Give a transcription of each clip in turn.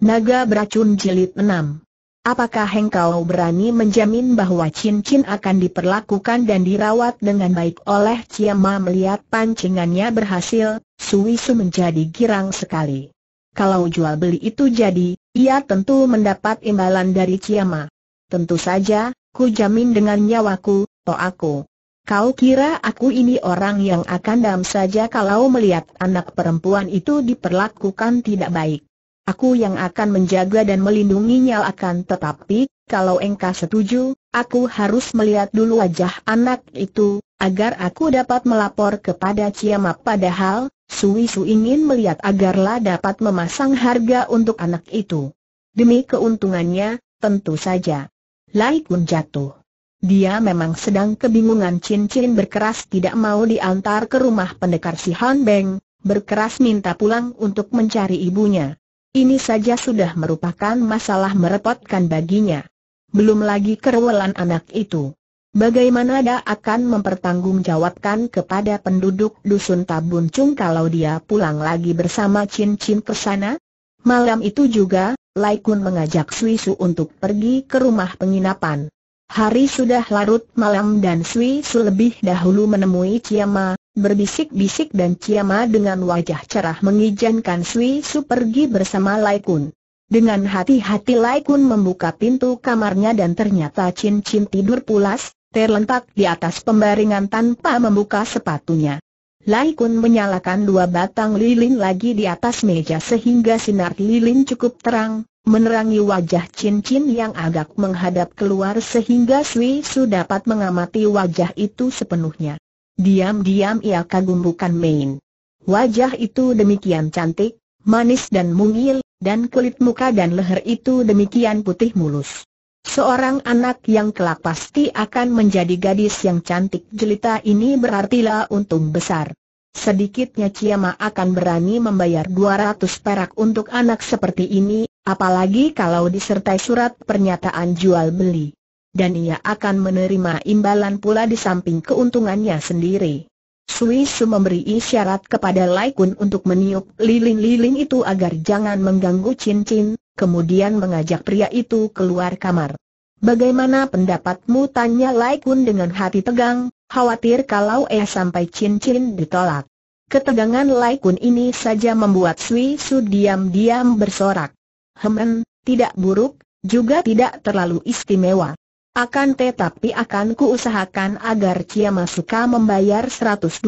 Naga beracun jilid 6. Apakah engkau berani menjamin bahwa cincin akan diperlakukan dan dirawat dengan baik oleh Ciamma melihat pancingannya berhasil, Suwisu menjadi girang sekali. Kalau jual beli itu jadi, ia tentu mendapat imbalan dari Ciamma. Tentu saja, ku jamin dengan nyawaku, to aku. Kau kira aku ini orang yang akan dam saja kalau melihat anak perempuan itu diperlakukan tidak baik. Aku yang akan menjaga dan melindunginya akan tetapi, kalau engkau setuju, aku harus melihat dulu wajah anak itu, agar aku dapat melapor kepada Ciamap padahal, Suisu ingin melihat agarlah dapat memasang harga untuk anak itu. Demi keuntungannya, tentu saja. Lai Kun jatuh. Dia memang sedang kebingungan cincin berkeras tidak mau diantar ke rumah pendekar si Han Beng, berkeras minta pulang untuk mencari ibunya. Ini saja sudah merupakan masalah merepotkan baginya. Belum lagi kerewelan anak itu. Bagaimana dia akan mempertanggungjawabkan kepada penduduk dusun Tabuncung kalau dia pulang lagi bersama Chin Chin ke sana? Malam itu juga, Lai Kun mengajak Sui Su untuk pergi ke rumah penginapan. Hari sudah larut malam dan Sui Su lebih dahulu menemui Ciama, berbisik-bisik dan Ciama dengan wajah cerah mengizinkan Sui Su pergi bersama Lai Kun. Dengan hati-hati Lai Kun membuka pintu kamarnya dan ternyata Chin Chin tidur pulas, terlentak di atas pembaringan tanpa membuka sepatunya. Lai Kun menyalakan dua batang lilin lagi di atas meja sehingga sinar lilin cukup terang, menerangi wajah cincin yang agak menghadap keluar sehingga Sui Su dapat mengamati wajah itu sepenuhnya. Diam-diam ia kagum bukan main. Wajah itu demikian cantik, manis dan mungil, dan kulit muka dan leher itu demikian putih mulus. Seorang anak yang kelak pasti akan menjadi gadis yang cantik jelita ini berartilah untung besar. Sedikitnya Ciama akan berani membayar 200 perak untuk anak seperti ini, apalagi kalau disertai surat pernyataan jual beli dan ia akan menerima imbalan pula di samping keuntungannya sendiri. Su memberi isyarat kepada Lai Kun untuk meniup lilin-lilin itu agar jangan mengganggu cincin, kemudian mengajak pria itu keluar kamar. Bagaimana pendapatmu? Tanya Lai Kun dengan hati tegang, khawatir kalau eh sampai cincin ditolak. Ketegangan Lai Kun ini saja membuat Sui Su diam-diam bersorak. Hemen, tidak buruk, juga tidak terlalu istimewa. Akan tetapi akan kuusahakan agar Cia Masuka membayar 125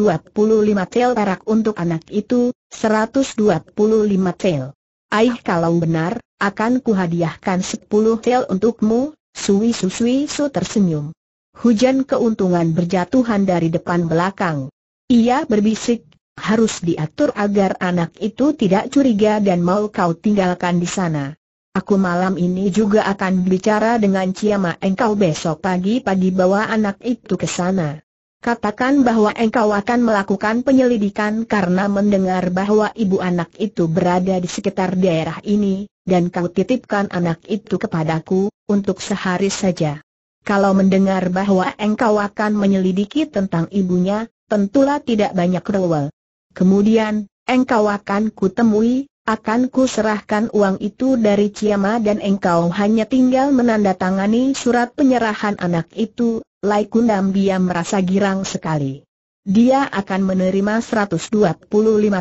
tel perak untuk anak itu, 125 tel. Aih kalau benar, akan kuhadiahkan 10 tel untukmu, Sui suwi Su tersenyum. Hujan keuntungan berjatuhan dari depan belakang. Ia berbisik, harus diatur agar anak itu tidak curiga dan mau kau tinggalkan di sana. Aku malam ini juga akan bicara dengan Ciama engkau besok pagi-pagi bawa anak itu ke sana. Katakan bahwa engkau akan melakukan penyelidikan karena mendengar bahwa ibu anak itu berada di sekitar daerah ini, dan kau titipkan anak itu kepadaku, untuk sehari saja. Kalau mendengar bahwa engkau akan menyelidiki tentang ibunya, tentulah tidak banyak rewel. Kemudian, engkau akan kutemui, akan ku serahkan uang itu dari Ciamma dan engkau hanya tinggal menandatangani surat penyerahan anak itu, Lai Kundam dia merasa girang sekali. Dia akan menerima 125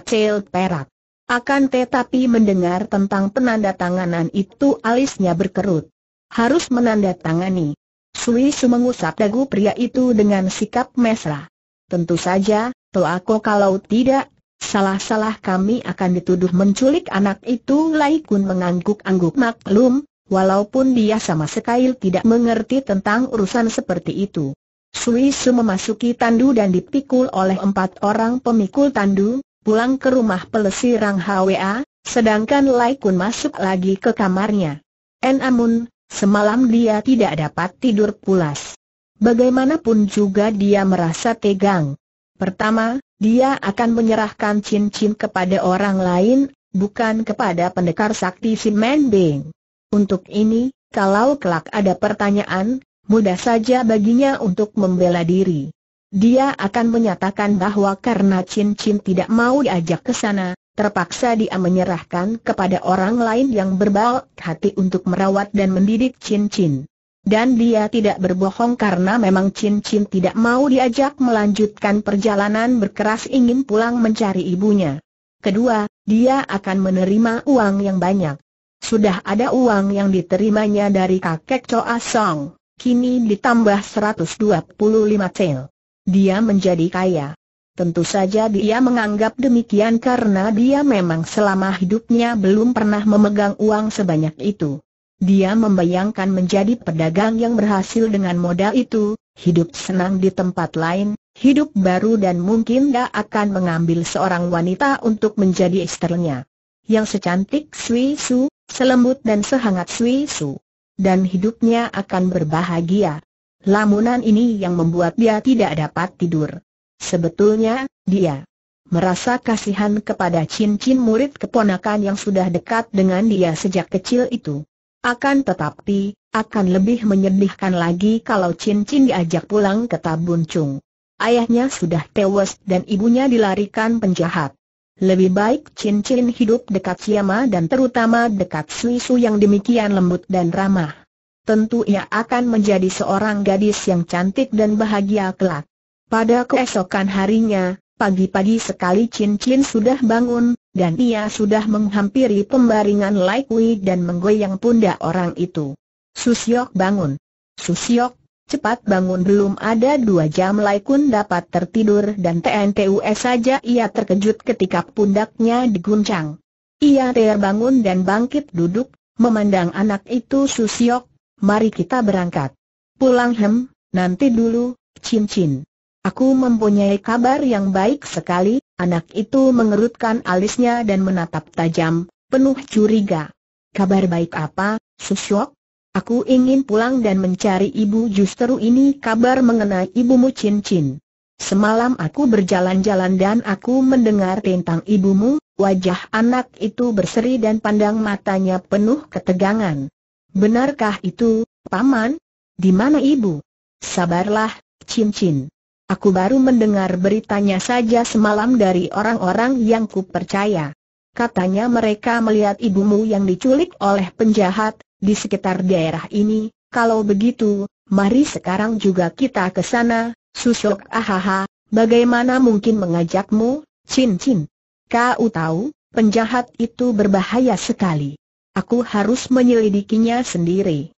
cel perak. Akan tetapi mendengar tentang penandatanganan itu alisnya berkerut. Harus menandatangani. Sui Su mengusap dagu pria itu dengan sikap mesra. Tentu saja, Toako kalau tidak salah-salah kami akan dituduh menculik anak itu Lai Kun mengangguk-angguk maklum, walaupun dia sama sekali tidak mengerti tentang urusan seperti itu. Sui Su memasuki tandu dan dipikul oleh empat orang pemikul tandu, pulang ke rumah pelesirang HWA, sedangkan Lai Kun masuk lagi ke kamarnya. Enamun, semalam dia tidak dapat tidur pulas. Bagaimanapun juga dia merasa tegang. Pertama, dia akan menyerahkan cincin kepada orang lain, bukan kepada pendekar sakti si Bing. Untuk ini, kalau kelak ada pertanyaan, mudah saja baginya untuk membela diri. Dia akan menyatakan bahwa karena cincin tidak mau diajak ke sana, terpaksa dia menyerahkan kepada orang lain yang berbalik hati untuk merawat dan mendidik cincin. Dan dia tidak berbohong karena memang Chin Chin tidak mau diajak melanjutkan perjalanan berkeras ingin pulang mencari ibunya. Kedua, dia akan menerima uang yang banyak. Sudah ada uang yang diterimanya dari kakek Choa Song, kini ditambah 125 cel. Dia menjadi kaya. Tentu saja dia menganggap demikian karena dia memang selama hidupnya belum pernah memegang uang sebanyak itu. Dia membayangkan menjadi pedagang yang berhasil dengan modal itu, hidup senang di tempat lain, hidup baru dan mungkin dia akan mengambil seorang wanita untuk menjadi istrinya. Yang secantik Sui Su, selembut dan sehangat Sui Su. Dan hidupnya akan berbahagia. Lamunan ini yang membuat dia tidak dapat tidur. Sebetulnya, dia merasa kasihan kepada cincin murid keponakan yang sudah dekat dengan dia sejak kecil itu. Akan tetapi, akan lebih menyedihkan lagi kalau cincin diajak pulang ke Tabun Chung. Ayahnya sudah tewas dan ibunya dilarikan penjahat. Lebih baik cincin hidup dekat Siama dan terutama dekat Suisu yang demikian lembut dan ramah. Tentu ia akan menjadi seorang gadis yang cantik dan bahagia kelak. Pada keesokan harinya, pagi-pagi sekali cincin sudah bangun, dan ia sudah menghampiri pembaringan Lai Kui dan menggoyang pundak orang itu. Susiok bangun. Susiok, cepat bangun belum ada dua jam Lai Kun dapat tertidur dan TNTUS saja ia terkejut ketika pundaknya diguncang. Ia terbangun dan bangkit duduk, memandang anak itu Susiok, mari kita berangkat. Pulang hem, nanti dulu, cincin. Aku mempunyai kabar yang baik sekali, Anak itu mengerutkan alisnya dan menatap tajam, penuh curiga. Kabar baik apa, Susyok? Aku ingin pulang dan mencari ibu justru ini kabar mengenai ibumu Cin Cin. Semalam aku berjalan-jalan dan aku mendengar tentang ibumu, wajah anak itu berseri dan pandang matanya penuh ketegangan. Benarkah itu, Paman? Di mana ibu? Sabarlah, Cin Cin. Aku baru mendengar beritanya saja semalam dari orang-orang yang kupercaya. Katanya mereka melihat ibumu yang diculik oleh penjahat, di sekitar daerah ini, kalau begitu, mari sekarang juga kita ke sana, susuk ahaha, bagaimana mungkin mengajakmu, Cin Cin? Kau tahu, penjahat itu berbahaya sekali. Aku harus menyelidikinya sendiri.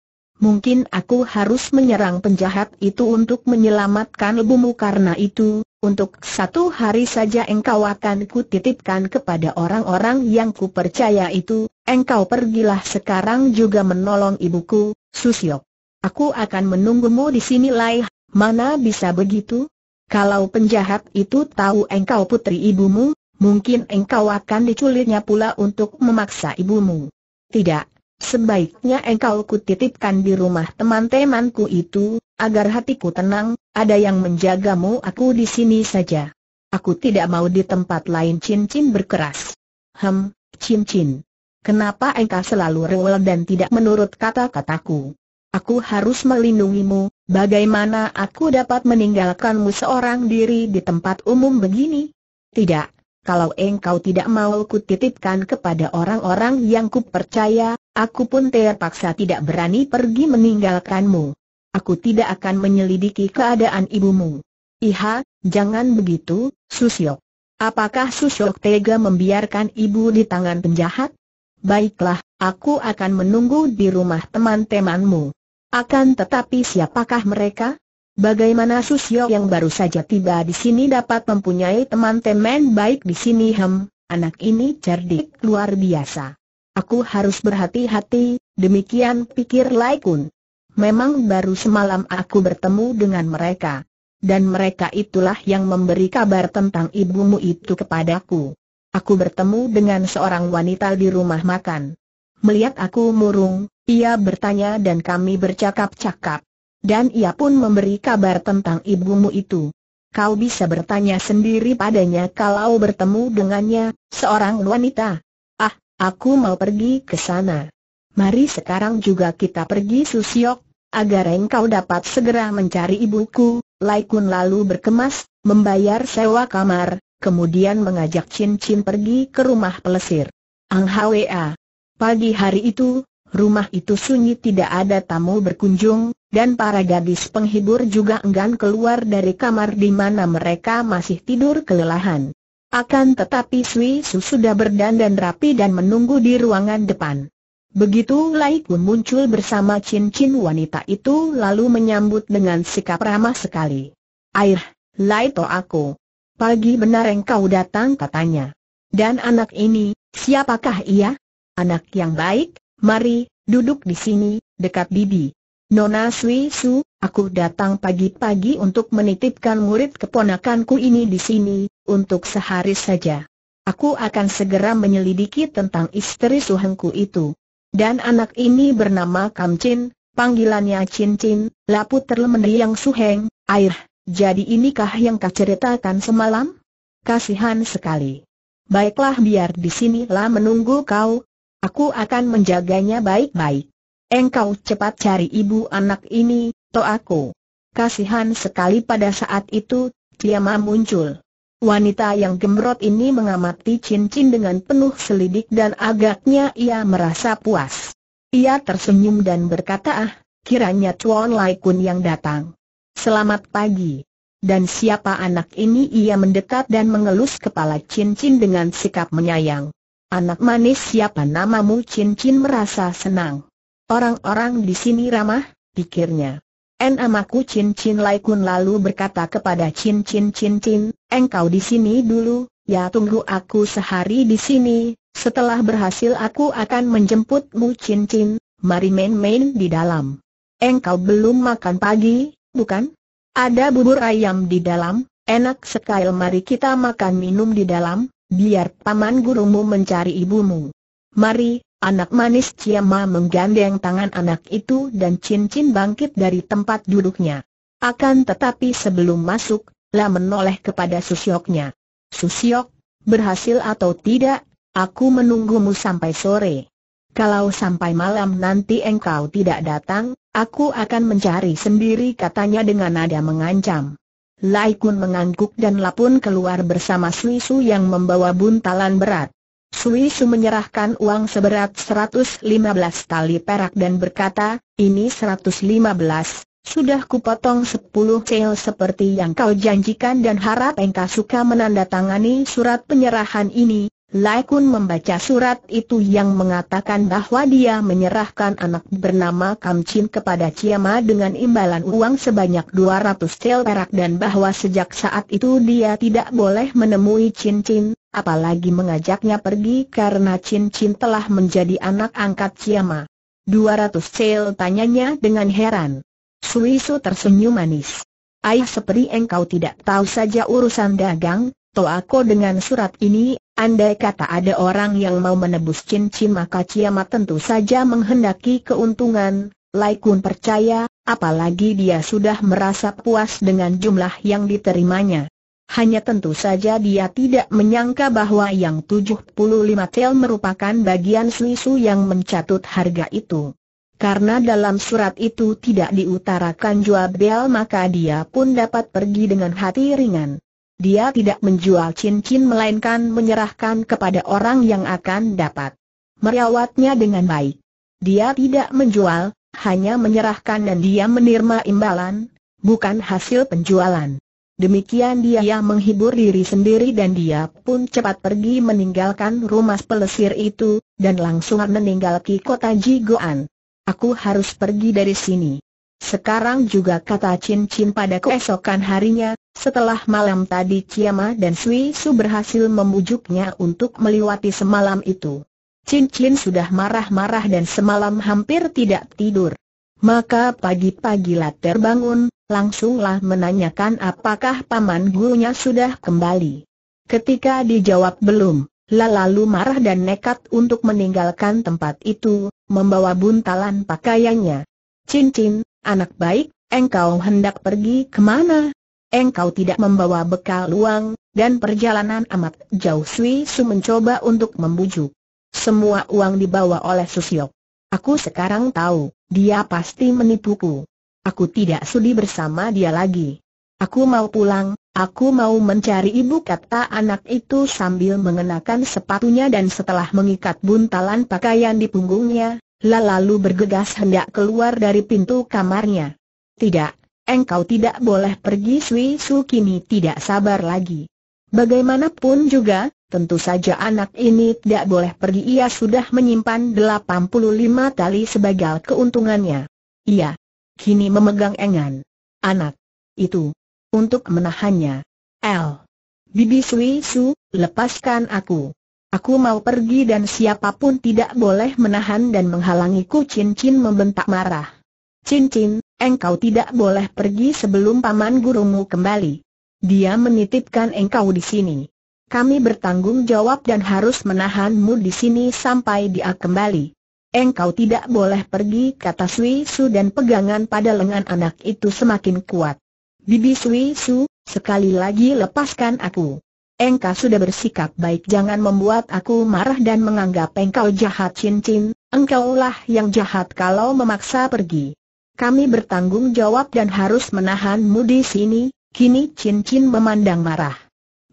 Mungkin aku harus menyerang penjahat itu untuk menyelamatkan lebumu karena itu, untuk satu hari saja engkau akan kutitipkan kepada orang-orang yang kupercaya itu, engkau pergilah sekarang juga menolong ibuku, Susyok. Aku akan menunggumu di sini laih, mana bisa begitu? Kalau penjahat itu tahu engkau putri ibumu, mungkin engkau akan diculiknya pula untuk memaksa ibumu. Tidak, Sebaiknya engkau kutitipkan di rumah teman-temanku itu, agar hatiku tenang, ada yang menjagamu aku di sini saja. Aku tidak mau di tempat lain cincin berkeras. Hem, cincin. Kenapa engkau selalu rewel dan tidak menurut kata-kataku? Aku harus melindungimu, bagaimana aku dapat meninggalkanmu seorang diri di tempat umum begini? Tidak, kalau engkau tidak mau kutitipkan kepada orang-orang yang kupercaya, aku pun terpaksa tidak berani pergi meninggalkanmu. Aku tidak akan menyelidiki keadaan ibumu. Iha, jangan begitu, Susyok. Apakah Susyok tega membiarkan ibu di tangan penjahat? Baiklah, aku akan menunggu di rumah teman-temanmu. Akan tetapi siapakah mereka? Bagaimana Susio yang baru saja tiba di sini dapat mempunyai teman-teman baik di sini hem, anak ini cerdik luar biasa. Aku harus berhati-hati, demikian pikir Laikun. Memang baru semalam aku bertemu dengan mereka. Dan mereka itulah yang memberi kabar tentang ibumu itu kepadaku. Aku bertemu dengan seorang wanita di rumah makan. Melihat aku murung, ia bertanya dan kami bercakap-cakap dan ia pun memberi kabar tentang ibumu itu. Kau bisa bertanya sendiri padanya kalau bertemu dengannya, seorang wanita. Ah, aku mau pergi ke sana. Mari sekarang juga kita pergi Susiok, agar engkau dapat segera mencari ibuku. Laikun lalu berkemas, membayar sewa kamar, kemudian mengajak Cin Cin pergi ke rumah pelesir. Ang Hwa. Pagi hari itu, rumah itu sunyi tidak ada tamu berkunjung, dan para gadis penghibur juga enggan keluar dari kamar di mana mereka masih tidur kelelahan. Akan tetapi Sui Su sudah berdandan rapi dan menunggu di ruangan depan. Begitu Lai Kun muncul bersama cincin wanita itu lalu menyambut dengan sikap ramah sekali. Air, Lai To aku. Pagi benar engkau datang katanya. Dan anak ini, siapakah ia? Anak yang baik, Mari, duduk di sini, dekat bibi. Nona Sui Su, aku datang pagi-pagi untuk menitipkan murid keponakanku ini di sini, untuk sehari saja. Aku akan segera menyelidiki tentang istri suhengku itu. Dan anak ini bernama Kam Chin, panggilannya Chin Chin, laput yang suheng, air, jadi inikah yang kau ceritakan semalam? Kasihan sekali. Baiklah biar di sinilah menunggu kau, Aku akan menjaganya baik-baik. Engkau cepat cari ibu anak ini, aku. Kasihan sekali pada saat itu, Tiama muncul. Wanita yang gemrot ini mengamati cincin dengan penuh selidik dan agaknya ia merasa puas. Ia tersenyum dan berkata ah, kiranya Tuan Lai Kun yang datang. Selamat pagi. Dan siapa anak ini ia mendekat dan mengelus kepala cincin dengan sikap menyayang. Anak manis siapa namamu cincin merasa senang. Orang-orang di sini ramah, pikirnya. En amaku cincin kun lalu berkata kepada cincin cincin, engkau di sini dulu, ya tunggu aku sehari di sini, setelah berhasil aku akan menjemputmu cincin, mari main-main di dalam. Engkau belum makan pagi, bukan? Ada bubur ayam di dalam, enak sekali mari kita makan minum di dalam, biar paman gurumu mencari ibumu. Mari, anak manis Ciamma menggandeng tangan anak itu dan cincin bangkit dari tempat duduknya. Akan tetapi sebelum masuk, lah menoleh kepada Susyoknya. Susyok, berhasil atau tidak, aku menunggumu sampai sore. Kalau sampai malam nanti engkau tidak datang, aku akan mencari sendiri katanya dengan nada mengancam. Lai Kun mengangguk dan lapun keluar bersama Sui Su yang membawa buntalan berat. Sui Su menyerahkan uang seberat 115 tali perak dan berkata, ini 115, sudah kupotong 10 cel seperti yang kau janjikan dan harap engkau suka menandatangani surat penyerahan ini, Lai Kun membaca surat itu yang mengatakan bahwa dia menyerahkan anak bernama Kam Chin kepada Ciamma dengan imbalan uang sebanyak 200 tel perak dan bahwa sejak saat itu dia tidak boleh menemui Chin Chin, apalagi mengajaknya pergi karena Chin Chin telah menjadi anak angkat Ciamma. 200 tel tanyanya dengan heran. Su tersenyum manis. Ayah seperti engkau tidak tahu saja urusan dagang, Toh aku dengan surat ini Andai kata ada orang yang mau menebus cincin maka Ciamat tentu saja menghendaki keuntungan, Lai Kun percaya, apalagi dia sudah merasa puas dengan jumlah yang diterimanya. Hanya tentu saja dia tidak menyangka bahwa yang 75 tel merupakan bagian selisu yang mencatut harga itu. Karena dalam surat itu tidak diutarakan jual bel maka dia pun dapat pergi dengan hati ringan. Dia tidak menjual cincin melainkan menyerahkan kepada orang yang akan dapat merawatnya dengan baik. Dia tidak menjual, hanya menyerahkan dan dia menerima imbalan, bukan hasil penjualan. Demikian dia menghibur diri sendiri dan dia pun cepat pergi meninggalkan rumah pelesir itu, dan langsung meninggalki kota Jigoan. Aku harus pergi dari sini. Sekarang juga kata cincin pada keesokan harinya, setelah malam tadi Ciamah dan Sui Su berhasil membujuknya untuk melewati semalam itu. Chin Chin sudah marah-marah dan semalam hampir tidak tidur. Maka pagi-pagi lah terbangun, langsunglah menanyakan apakah paman gurunya sudah kembali. Ketika dijawab belum, lah lalu marah dan nekat untuk meninggalkan tempat itu, membawa buntalan pakaiannya. Cin Cin, anak baik, engkau hendak pergi kemana? engkau tidak membawa bekal uang, dan perjalanan amat jauh Sui Su mencoba untuk membujuk. Semua uang dibawa oleh Susiok. Aku sekarang tahu, dia pasti menipuku. Aku tidak sudi bersama dia lagi. Aku mau pulang, aku mau mencari ibu kata anak itu sambil mengenakan sepatunya dan setelah mengikat buntalan pakaian di punggungnya, lalu bergegas hendak keluar dari pintu kamarnya. Tidak, Engkau tidak boleh pergi Sui Su kini tidak sabar lagi. Bagaimanapun juga, tentu saja anak ini tidak boleh pergi ia sudah menyimpan 85 tali sebagai keuntungannya. Ia kini memegang engan. Anak itu untuk menahannya. L. Bibi Sui Su, lepaskan aku. Aku mau pergi dan siapapun tidak boleh menahan dan menghalangiku Cincin membentak marah. Cincin, engkau tidak boleh pergi sebelum paman gurumu kembali. Dia menitipkan engkau di sini. Kami bertanggung jawab dan harus menahanmu di sini sampai dia kembali. Engkau tidak boleh pergi kata Sui Su dan pegangan pada lengan anak itu semakin kuat. Bibi Sui Su, sekali lagi lepaskan aku. Engkau sudah bersikap baik jangan membuat aku marah dan menganggap engkau jahat cincin, engkaulah yang jahat kalau memaksa pergi. Kami bertanggung jawab dan harus menahanmu di sini, kini cincin memandang marah.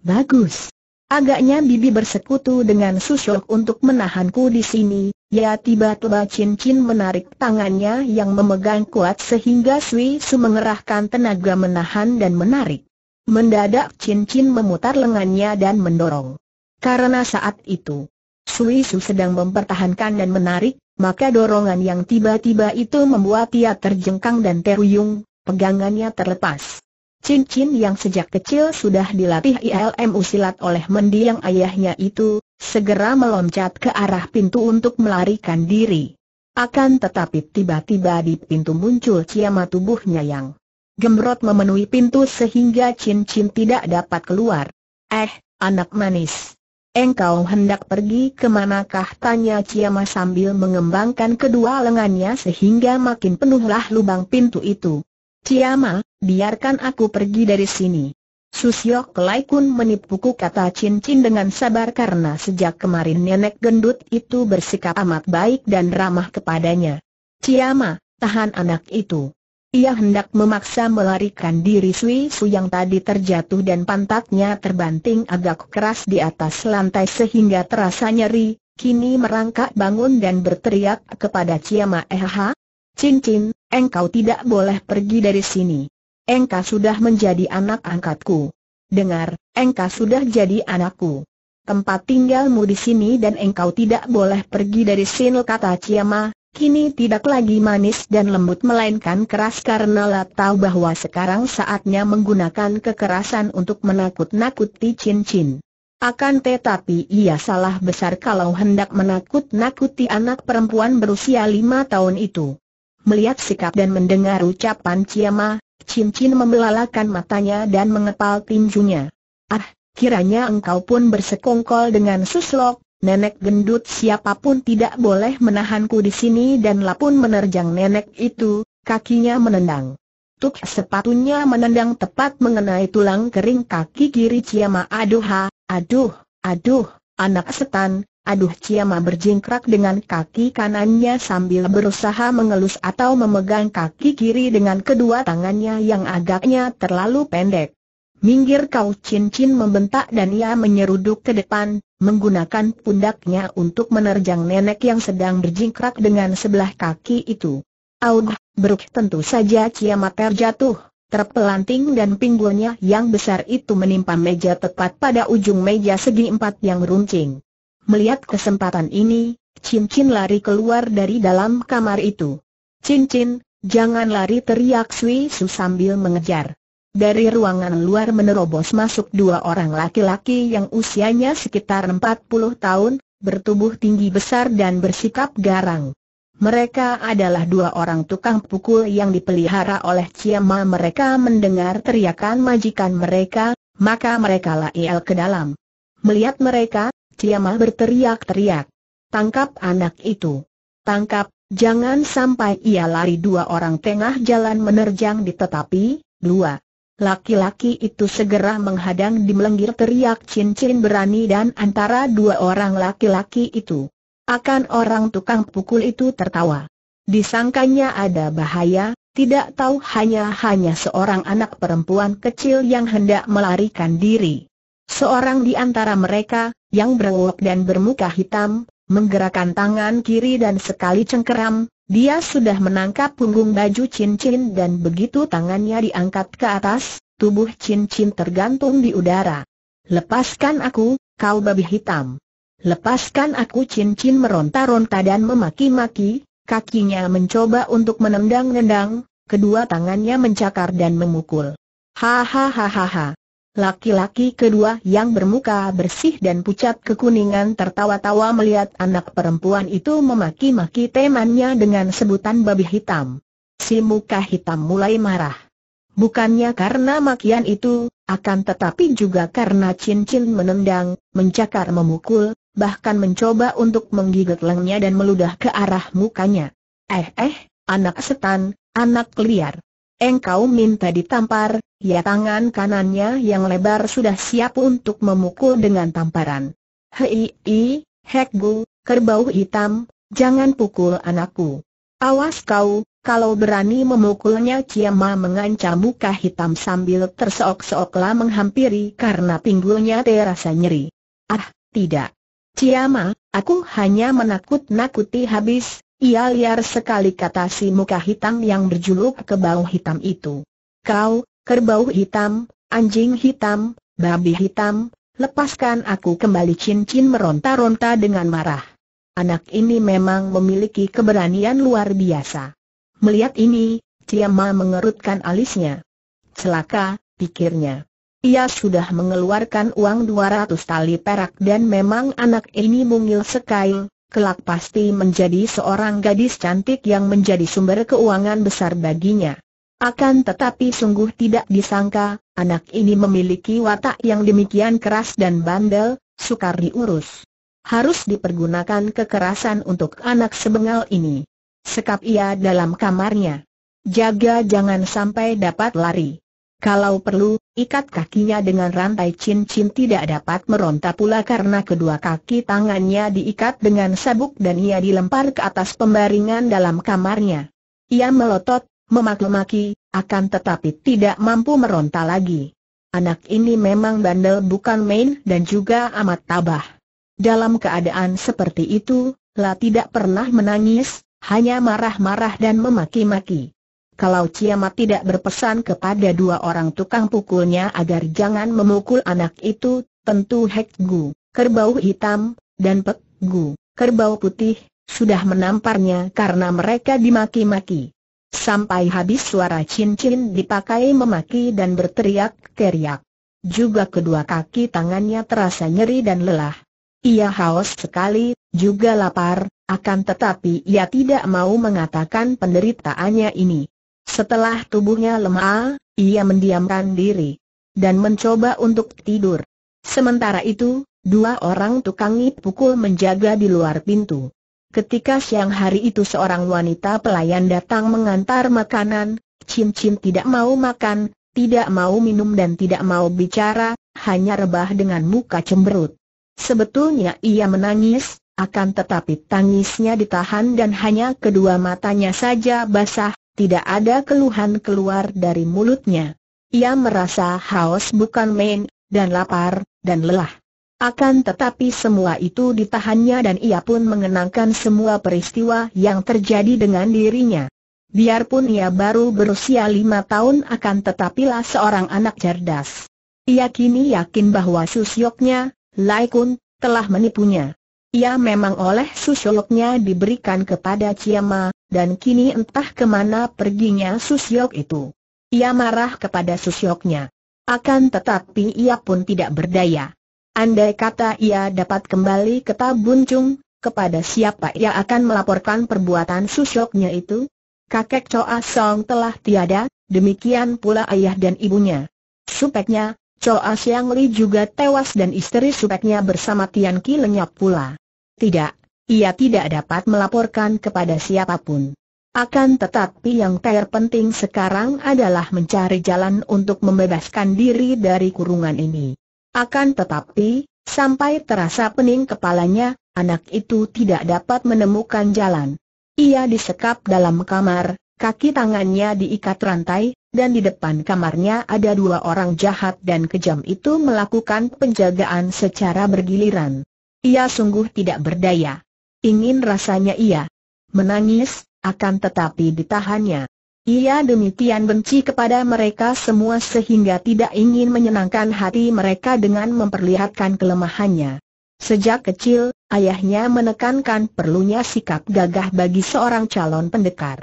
Bagus. Agaknya Bibi bersekutu dengan Susyok untuk menahanku di sini, ya tiba-tiba cincin menarik tangannya yang memegang kuat sehingga Sui Su mengerahkan tenaga menahan dan menarik. Mendadak cincin memutar lengannya dan mendorong. Karena saat itu, Sui Su sedang mempertahankan dan menarik, maka dorongan yang tiba-tiba itu membuat ia terjengkang dan teruyung, pegangannya terlepas. Cincin yang sejak kecil sudah dilatih ILM usilat oleh mendiang ayahnya itu, segera meloncat ke arah pintu untuk melarikan diri. Akan tetapi tiba-tiba di pintu muncul ciamat tubuhnya yang gembrot memenuhi pintu sehingga cincin tidak dapat keluar. Eh, anak manis. Engkau hendak pergi ke manakah? Tanya Ciamah sambil mengembangkan kedua lengannya sehingga makin penuhlah lubang pintu itu. Ciamah, biarkan aku pergi dari sini. Susiok Lai Kun menipuku kata cincin dengan sabar karena sejak kemarin nenek gendut itu bersikap amat baik dan ramah kepadanya. Ciamah, tahan anak itu. Ia hendak memaksa melarikan diri Sui Su yang tadi terjatuh dan pantatnya terbanting agak keras di atas lantai sehingga terasa nyeri, kini merangkak bangun dan berteriak kepada Ciama Eha, eh, Cincin, engkau tidak boleh pergi dari sini. Engkau sudah menjadi anak angkatku. Dengar, engkau sudah jadi anakku. Tempat tinggalmu di sini dan engkau tidak boleh pergi dari sini kata Ciama, Kini tidak lagi manis dan lembut melainkan keras karena La tahu bahwa sekarang saatnya menggunakan kekerasan untuk menakut-nakuti cincin. Akan tetapi ia salah besar kalau hendak menakut-nakuti anak perempuan berusia lima tahun itu. Melihat sikap dan mendengar ucapan Ciama, cincin membelalakan matanya dan mengepal tinjunya. Ah, kiranya engkau pun bersekongkol dengan Suslok, nenek gendut siapapun tidak boleh menahanku di sini dan lapun menerjang nenek itu, kakinya menendang. Tuk sepatunya menendang tepat mengenai tulang kering kaki kiri Ciama Aduha, aduh, aduh, anak setan, aduh Ciama berjingkrak dengan kaki kanannya sambil berusaha mengelus atau memegang kaki kiri dengan kedua tangannya yang agaknya terlalu pendek. Minggir kau cincin membentak dan ia menyeruduk ke depan, menggunakan pundaknya untuk menerjang nenek yang sedang berjingkrak dengan sebelah kaki itu. Aug, beruk tentu saja kiamat terjatuh, terpelanting dan pinggulnya yang besar itu menimpa meja tepat pada ujung meja segi empat yang runcing. Melihat kesempatan ini, Cincin lari keluar dari dalam kamar itu. Cincin, jangan lari teriak Sui Su sambil mengejar. Dari ruangan luar menerobos masuk dua orang laki-laki yang usianya sekitar 40 tahun, bertubuh tinggi besar dan bersikap garang. Mereka adalah dua orang tukang pukul yang dipelihara oleh Ciamma. mereka mendengar teriakan majikan mereka, maka mereka lael ke dalam. Melihat mereka, Ciamma berteriak-teriak. Tangkap anak itu. Tangkap, jangan sampai ia lari dua orang tengah jalan menerjang di tetapi, dua Laki-laki itu segera menghadang di melenggir teriak cincin berani dan antara dua orang laki-laki itu. Akan orang tukang pukul itu tertawa. Disangkanya ada bahaya, tidak tahu hanya-hanya seorang anak perempuan kecil yang hendak melarikan diri. Seorang di antara mereka, yang berwok dan bermuka hitam, menggerakkan tangan kiri dan sekali cengkeram, dia sudah menangkap punggung baju cincin dan begitu tangannya diangkat ke atas, tubuh cincin tergantung di udara. Lepaskan aku, kau babi hitam. Lepaskan aku cincin meronta-ronta dan memaki-maki, kakinya mencoba untuk menendang-nendang, kedua tangannya mencakar dan memukul. Hahaha. Laki-laki kedua yang bermuka bersih dan pucat kekuningan tertawa-tawa melihat anak perempuan itu memaki-maki temannya dengan sebutan babi hitam. Si muka hitam mulai marah. Bukannya karena makian itu, akan tetapi juga karena cincin menendang, mencakar memukul, bahkan mencoba untuk menggigit lengnya dan meludah ke arah mukanya. Eh eh, anak setan, anak liar. Engkau minta ditampar, ya tangan kanannya yang lebar sudah siap untuk memukul dengan tamparan. Hei, i, bu, kerbau hitam, jangan pukul anakku. Awas kau, kalau berani memukulnya Ciamma mengancam muka hitam sambil terseok-seoklah menghampiri karena pinggulnya terasa nyeri. Ah, tidak. Ciamma, aku hanya menakut-nakuti habis, ia liar sekali kata si muka hitam yang berjuluk kebau hitam itu. Kau, kerbau hitam, anjing hitam, babi hitam, lepaskan aku kembali cincin meronta-ronta dengan marah. Anak ini memang memiliki keberanian luar biasa. Melihat ini, Tiama mengerutkan alisnya. Celaka, pikirnya. Ia sudah mengeluarkan uang 200 tali perak dan memang anak ini mungil sekali, kelak pasti menjadi seorang gadis cantik yang menjadi sumber keuangan besar baginya. Akan tetapi sungguh tidak disangka, anak ini memiliki watak yang demikian keras dan bandel, sukar diurus. Harus dipergunakan kekerasan untuk anak sebengal ini. Sekap ia dalam kamarnya. Jaga jangan sampai dapat lari. Kalau perlu, ikat kakinya dengan rantai cincin tidak dapat meronta pula karena kedua kaki tangannya diikat dengan sabuk dan ia dilempar ke atas pembaringan dalam kamarnya. Ia melotot, memaklumaki, akan tetapi tidak mampu meronta lagi. Anak ini memang bandel bukan main dan juga amat tabah. Dalam keadaan seperti itu, lah tidak pernah menangis, hanya marah-marah dan memaki-maki kalau Ciamat tidak berpesan kepada dua orang tukang pukulnya agar jangan memukul anak itu, tentu Hek Gu, kerbau hitam, dan Pek Gu, kerbau putih, sudah menamparnya karena mereka dimaki-maki. Sampai habis suara cincin dipakai memaki dan berteriak teriak. Juga kedua kaki tangannya terasa nyeri dan lelah. Ia haus sekali, juga lapar, akan tetapi ia tidak mau mengatakan penderitaannya ini. Setelah tubuhnya lemah, ia mendiamkan diri dan mencoba untuk tidur. Sementara itu, dua orang tukang pukul menjaga di luar pintu. Ketika siang hari itu seorang wanita pelayan datang mengantar makanan, Cim-Cim tidak mau makan, tidak mau minum dan tidak mau bicara, hanya rebah dengan muka cemberut. Sebetulnya ia menangis, akan tetapi tangisnya ditahan dan hanya kedua matanya saja basah, tidak ada keluhan keluar dari mulutnya. Ia merasa haus bukan main, dan lapar, dan lelah. Akan tetapi semua itu ditahannya dan ia pun mengenangkan semua peristiwa yang terjadi dengan dirinya. Biarpun ia baru berusia lima tahun akan tetapilah seorang anak cerdas. Ia kini yakin bahwa susyoknya, Lai telah menipunya. Ia memang oleh susyoknya diberikan kepada Ciamah dan kini entah kemana perginya Susyok itu. Ia marah kepada Susyoknya. Akan tetapi ia pun tidak berdaya. Andai kata ia dapat kembali ke Tabuncung, kepada siapa ia akan melaporkan perbuatan Susyoknya itu? Kakek Coa Song telah tiada, demikian pula ayah dan ibunya. Supeknya, Coa Siang Li juga tewas dan istri supeknya bersama Tian Ki lenyap pula. Tidak, ia tidak dapat melaporkan kepada siapapun. Akan tetapi yang terpenting sekarang adalah mencari jalan untuk membebaskan diri dari kurungan ini. Akan tetapi, sampai terasa pening kepalanya, anak itu tidak dapat menemukan jalan. Ia disekap dalam kamar, kaki tangannya diikat rantai, dan di depan kamarnya ada dua orang jahat dan kejam itu melakukan penjagaan secara bergiliran. Ia sungguh tidak berdaya. Ingin rasanya ia menangis, akan tetapi ditahannya. Ia demikian benci kepada mereka semua sehingga tidak ingin menyenangkan hati mereka dengan memperlihatkan kelemahannya. Sejak kecil, ayahnya menekankan perlunya sikap gagah bagi seorang calon pendekar.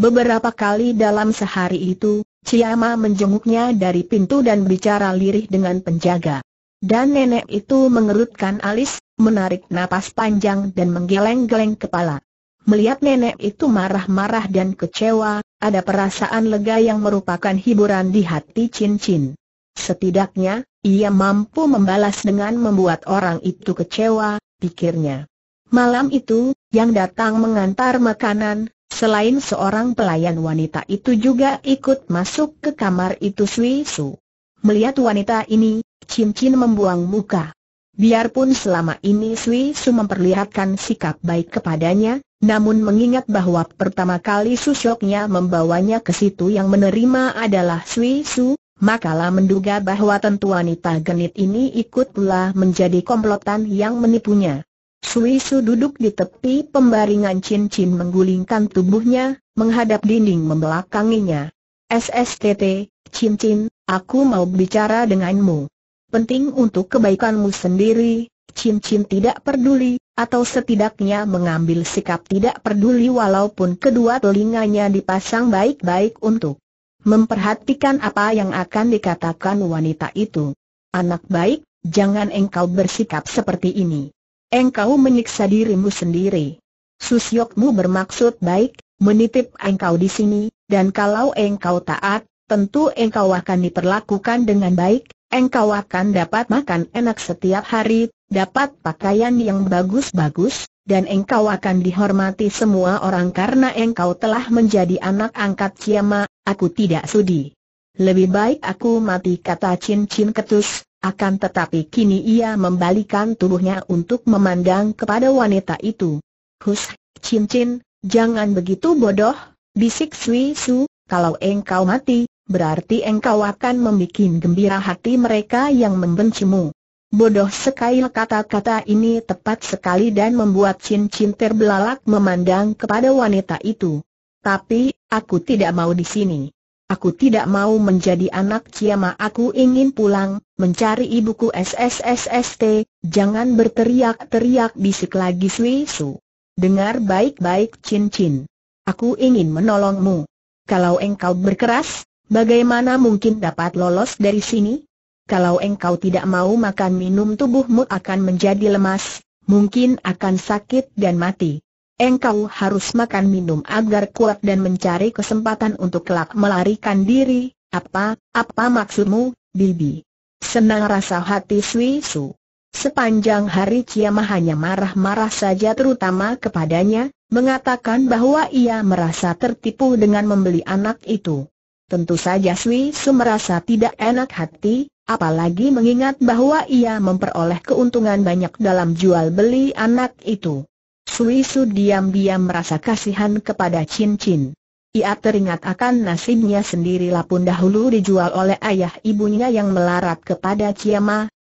Beberapa kali dalam sehari itu, Ciyama menjenguknya dari pintu dan bicara lirih dengan penjaga. Dan nenek itu mengerutkan alis, menarik napas panjang dan menggeleng-geleng kepala. Melihat nenek itu marah-marah dan kecewa, ada perasaan lega yang merupakan hiburan di hati cincin. Setidaknya, ia mampu membalas dengan membuat orang itu kecewa, pikirnya. Malam itu, yang datang mengantar makanan, selain seorang pelayan wanita itu juga ikut masuk ke kamar itu Sui Su. Melihat wanita ini, cincin membuang muka. Biarpun selama ini Sui Su memperlihatkan sikap baik kepadanya, namun mengingat bahwa pertama kali susoknya membawanya ke situ yang menerima adalah Sui Su, makalah menduga bahwa tentu wanita genit ini ikut pula menjadi komplotan yang menipunya. Sui Su duduk di tepi pembaringan cincin menggulingkan tubuhnya, menghadap dinding membelakanginya. SSTT, cincin, aku mau bicara denganmu penting untuk kebaikanmu sendiri, cincin tidak peduli, atau setidaknya mengambil sikap tidak peduli walaupun kedua telinganya dipasang baik-baik untuk memperhatikan apa yang akan dikatakan wanita itu. Anak baik, jangan engkau bersikap seperti ini. Engkau menyiksa dirimu sendiri. Susyokmu bermaksud baik, menitip engkau di sini, dan kalau engkau taat, tentu engkau akan diperlakukan dengan baik, engkau akan dapat makan enak setiap hari, dapat pakaian yang bagus-bagus, dan engkau akan dihormati semua orang karena engkau telah menjadi anak angkat Ciama, aku tidak sudi. Lebih baik aku mati kata cincin ketus, akan tetapi kini ia membalikan tubuhnya untuk memandang kepada wanita itu. Hus, cincin, jangan begitu bodoh, bisik Sui Su, kalau engkau mati, berarti engkau akan membuat gembira hati mereka yang membencimu. Bodoh sekali kata-kata ini tepat sekali dan membuat cincin terbelalak memandang kepada wanita itu. Tapi, aku tidak mau di sini. Aku tidak mau menjadi anak Ciama aku ingin pulang, mencari ibuku SSSST, jangan berteriak-teriak bisik lagi Su. Dengar baik-baik cincin. Aku ingin menolongmu. Kalau engkau berkeras, Bagaimana mungkin dapat lolos dari sini? Kalau engkau tidak mau makan minum tubuhmu akan menjadi lemas, mungkin akan sakit dan mati. Engkau harus makan minum agar kuat dan mencari kesempatan untuk kelak melarikan diri. Apa, apa maksudmu, Bibi? Senang rasa hati Sui Su. Sepanjang hari Ciamah hanya marah-marah saja terutama kepadanya, mengatakan bahwa ia merasa tertipu dengan membeli anak itu. Tentu saja Sui Su merasa tidak enak hati, apalagi mengingat bahwa ia memperoleh keuntungan banyak dalam jual beli anak itu. Sui Su diam-diam merasa kasihan kepada Chin Chin. Ia teringat akan nasibnya sendirilah pun dahulu dijual oleh ayah ibunya yang melarat kepada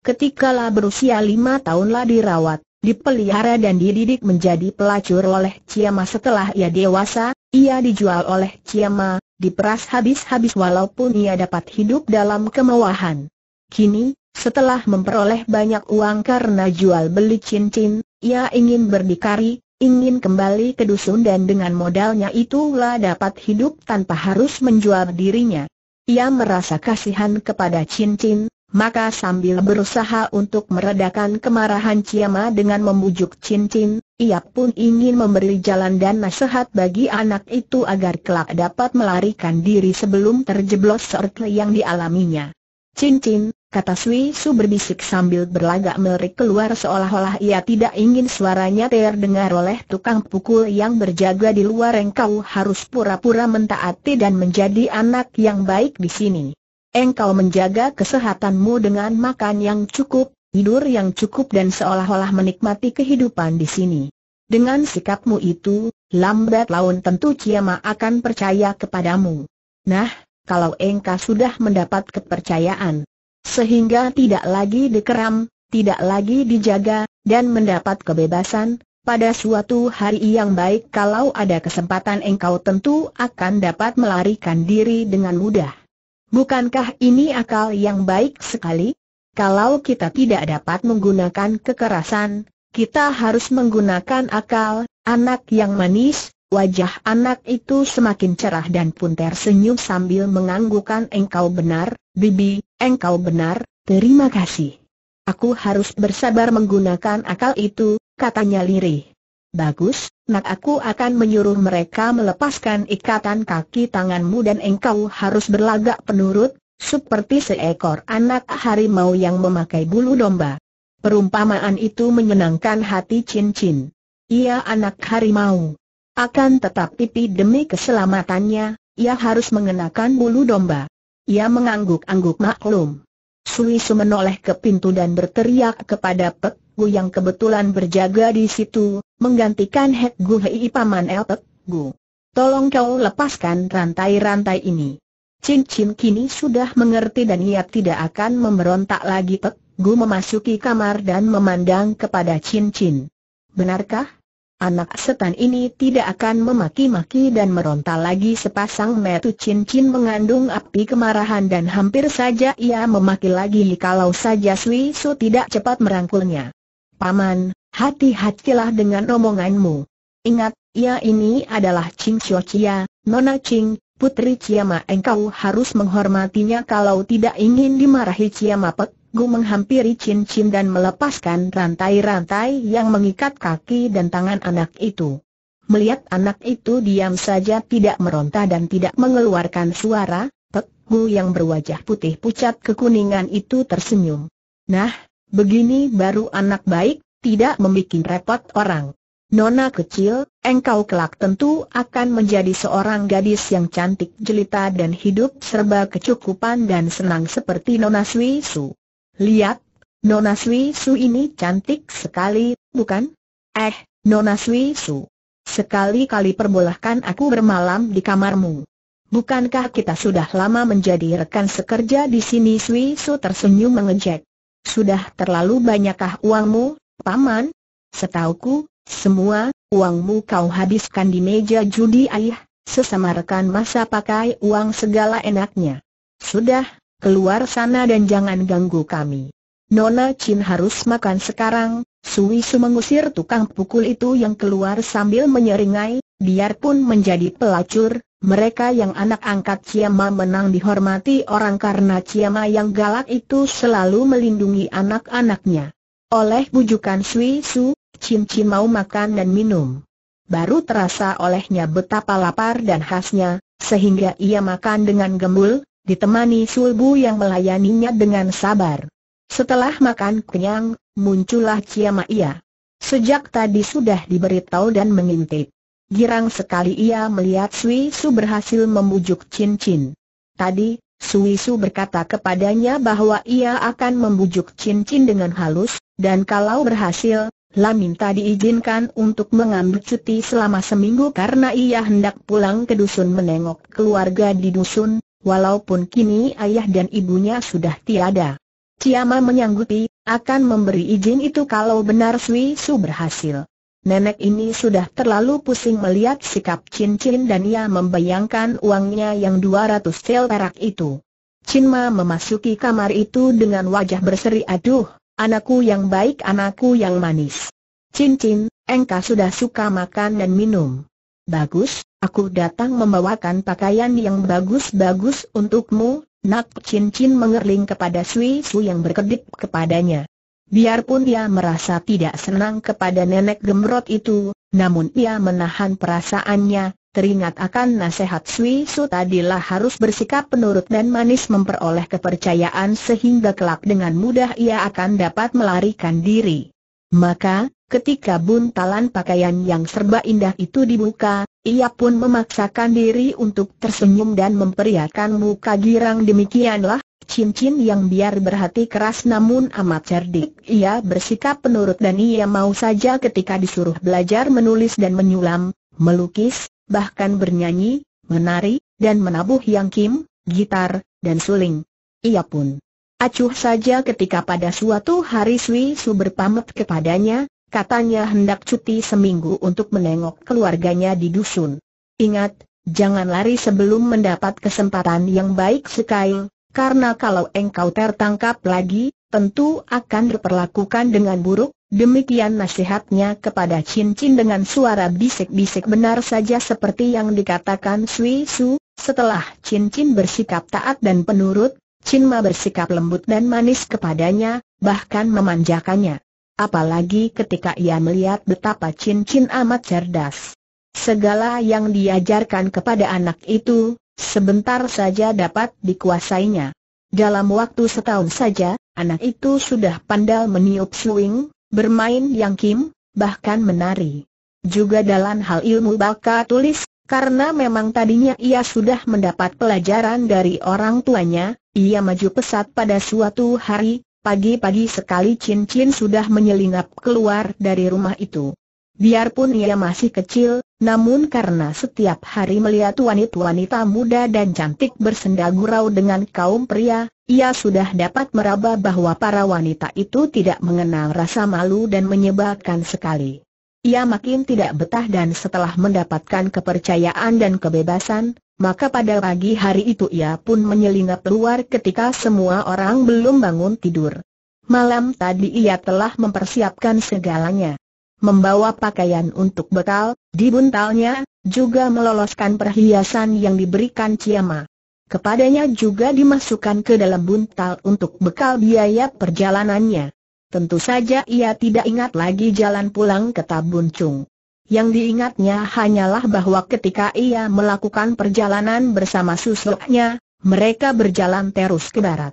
Ketika lah berusia lima tahunlah dirawat, dipelihara dan dididik menjadi pelacur oleh Ciama setelah ia dewasa, ia dijual oleh Ciama, diperas habis-habis walaupun ia dapat hidup dalam kemewahan. Kini, setelah memperoleh banyak uang karena jual beli cincin, ia ingin berdikari, ingin kembali ke dusun dan dengan modalnya itulah dapat hidup tanpa harus menjual dirinya. Ia merasa kasihan kepada cincin, maka sambil berusaha untuk meredakan kemarahan Ciama dengan membujuk cincin, ia pun ingin memberi jalan dan nasihat bagi anak itu agar kelak dapat melarikan diri sebelum terjeblos serta yang dialaminya. Cincin, kata Sui Su berbisik sambil berlagak melirik keluar seolah-olah ia tidak ingin suaranya terdengar oleh tukang pukul yang berjaga di luar engkau harus pura-pura mentaati dan menjadi anak yang baik di sini engkau menjaga kesehatanmu dengan makan yang cukup, tidur yang cukup dan seolah-olah menikmati kehidupan di sini. Dengan sikapmu itu, lambat laun tentu Ciama akan percaya kepadamu. Nah, kalau engkau sudah mendapat kepercayaan, sehingga tidak lagi dikeram, tidak lagi dijaga, dan mendapat kebebasan, pada suatu hari yang baik kalau ada kesempatan engkau tentu akan dapat melarikan diri dengan mudah. Bukankah ini akal yang baik sekali? Kalau kita tidak dapat menggunakan kekerasan, kita harus menggunakan akal, anak yang manis, wajah anak itu semakin cerah dan pun tersenyum sambil menganggukan engkau benar, bibi, engkau benar, terima kasih. Aku harus bersabar menggunakan akal itu, katanya lirih. Bagus, nak aku akan menyuruh mereka melepaskan ikatan kaki tanganmu dan engkau harus berlagak penurut, seperti seekor anak harimau yang memakai bulu domba. Perumpamaan itu menyenangkan hati cincin. Ia anak harimau. Akan tetap pipi demi keselamatannya, ia harus mengenakan bulu domba. Ia mengangguk-angguk maklum. Sui menoleh ke pintu dan berteriak kepada Pek Gu yang kebetulan berjaga di situ, menggantikan Hek Gu Hei Paman Elpek, Gu. Tolong kau lepaskan rantai-rantai ini. Cincin kini sudah mengerti dan ia tidak akan memberontak lagi Pek Gu memasuki kamar dan memandang kepada cincin. Benarkah? Anak setan ini tidak akan memaki-maki dan meronta lagi sepasang metu cincin mengandung api kemarahan dan hampir saja ia memaki lagi kalau saja Sui Su tidak cepat merangkulnya. Paman, hati-hatilah dengan omonganmu. Ingat, ia ini adalah Ching Chio Chia, Nona Ching, Putri Ciama engkau harus menghormatinya kalau tidak ingin dimarahi Ciama Pek. Gu menghampiri Chin dan melepaskan rantai-rantai yang mengikat kaki dan tangan anak itu. Melihat anak itu diam saja tidak meronta dan tidak mengeluarkan suara, Pek Gu yang berwajah putih pucat kekuningan itu tersenyum. Nah, Begini baru anak baik, tidak membuat repot orang. Nona kecil, engkau kelak tentu akan menjadi seorang gadis yang cantik jelita dan hidup serba kecukupan dan senang seperti Nona Sui Su. Lihat, Nona Sui Su ini cantik sekali, bukan? Eh, Nona Sui Su. Sekali-kali perbolehkan aku bermalam di kamarmu. Bukankah kita sudah lama menjadi rekan sekerja di sini Sui Su tersenyum mengejek. Sudah terlalu banyakkah uangmu, Paman? Setauku, semua uangmu kau habiskan di meja judi ayah, sesama rekan masa pakai uang segala enaknya. Sudah, keluar sana dan jangan ganggu kami. Nona Chin harus makan sekarang, Sui Su mengusir tukang pukul itu yang keluar sambil menyeringai, biarpun menjadi pelacur, mereka yang anak angkat Ciamma menang dihormati orang karena Ciamma yang galak itu selalu melindungi anak-anaknya. Oleh bujukan Sui Su, Cim Cim mau makan dan minum. Baru terasa olehnya betapa lapar dan khasnya, sehingga ia makan dengan gembul, ditemani Sulbu yang melayaninya dengan sabar. Setelah makan kenyang, muncullah Ciamma ia. Sejak tadi sudah diberitahu dan mengintip. Girang sekali ia melihat Sui Su berhasil membujuk Chin Chin. Tadi, Sui Su berkata kepadanya bahwa ia akan membujuk Chin Chin dengan halus, dan kalau berhasil, La minta diizinkan untuk mengambil cuti selama seminggu karena ia hendak pulang ke dusun menengok keluarga di dusun, walaupun kini ayah dan ibunya sudah tiada. Ciama menyanggupi, akan memberi izin itu kalau benar Sui Su berhasil. Nenek ini sudah terlalu pusing melihat sikap Chin Chin dan ia membayangkan uangnya yang 200 sel perak itu. Chin Ma memasuki kamar itu dengan wajah berseri aduh, anakku yang baik anakku yang manis. Chin Chin, engkau sudah suka makan dan minum. Bagus, aku datang membawakan pakaian yang bagus-bagus untukmu, nak Chin Chin mengerling kepada Sui Su yang berkedip kepadanya. Biarpun ia merasa tidak senang kepada nenek gemrot itu, namun ia menahan perasaannya, teringat akan nasihat Sui Su tadilah harus bersikap penurut dan manis memperoleh kepercayaan sehingga kelak dengan mudah ia akan dapat melarikan diri. Maka, ketika buntalan pakaian yang serba indah itu dibuka, ia pun memaksakan diri untuk tersenyum dan memperlihatkan muka girang demikianlah cincin yang biar berhati keras namun amat cerdik. Ia bersikap penurut dan ia mau saja ketika disuruh belajar menulis dan menyulam, melukis, bahkan bernyanyi, menari, dan menabuh yang kim, gitar, dan suling. Ia pun acuh saja ketika pada suatu hari Sui Su berpamit kepadanya, katanya hendak cuti seminggu untuk menengok keluarganya di dusun. Ingat, jangan lari sebelum mendapat kesempatan yang baik sekali, karena kalau engkau tertangkap lagi, tentu akan diperlakukan dengan buruk, Demikian nasihatnya kepada cincin dengan suara bisik-bisik benar saja seperti yang dikatakan Sui Su. Setelah cincin bersikap taat dan penurut, Chin Ma bersikap lembut dan manis kepadanya, bahkan memanjakannya. Apalagi ketika ia melihat betapa cincin amat cerdas. Segala yang diajarkan kepada anak itu, sebentar saja dapat dikuasainya. Dalam waktu setahun saja, anak itu sudah pandal meniup swing, bermain yang kim, bahkan menari. Juga dalam hal ilmu baka tulis, karena memang tadinya ia sudah mendapat pelajaran dari orang tuanya, ia maju pesat pada suatu hari, pagi-pagi sekali cincin sudah menyelingap keluar dari rumah itu. Biarpun ia masih kecil, namun karena setiap hari melihat wanita-wanita muda dan cantik bersenda gurau dengan kaum pria, ia sudah dapat meraba bahwa para wanita itu tidak mengenal rasa malu dan menyebalkan sekali. Ia makin tidak betah dan setelah mendapatkan kepercayaan dan kebebasan, maka pada pagi hari itu ia pun menyelinap keluar ketika semua orang belum bangun tidur. Malam tadi ia telah mempersiapkan segalanya membawa pakaian untuk bekal, di buntalnya, juga meloloskan perhiasan yang diberikan Ciama. Kepadanya juga dimasukkan ke dalam buntal untuk bekal biaya perjalanannya. Tentu saja ia tidak ingat lagi jalan pulang ke Tabuncung. Yang diingatnya hanyalah bahwa ketika ia melakukan perjalanan bersama susuknya, mereka berjalan terus ke barat.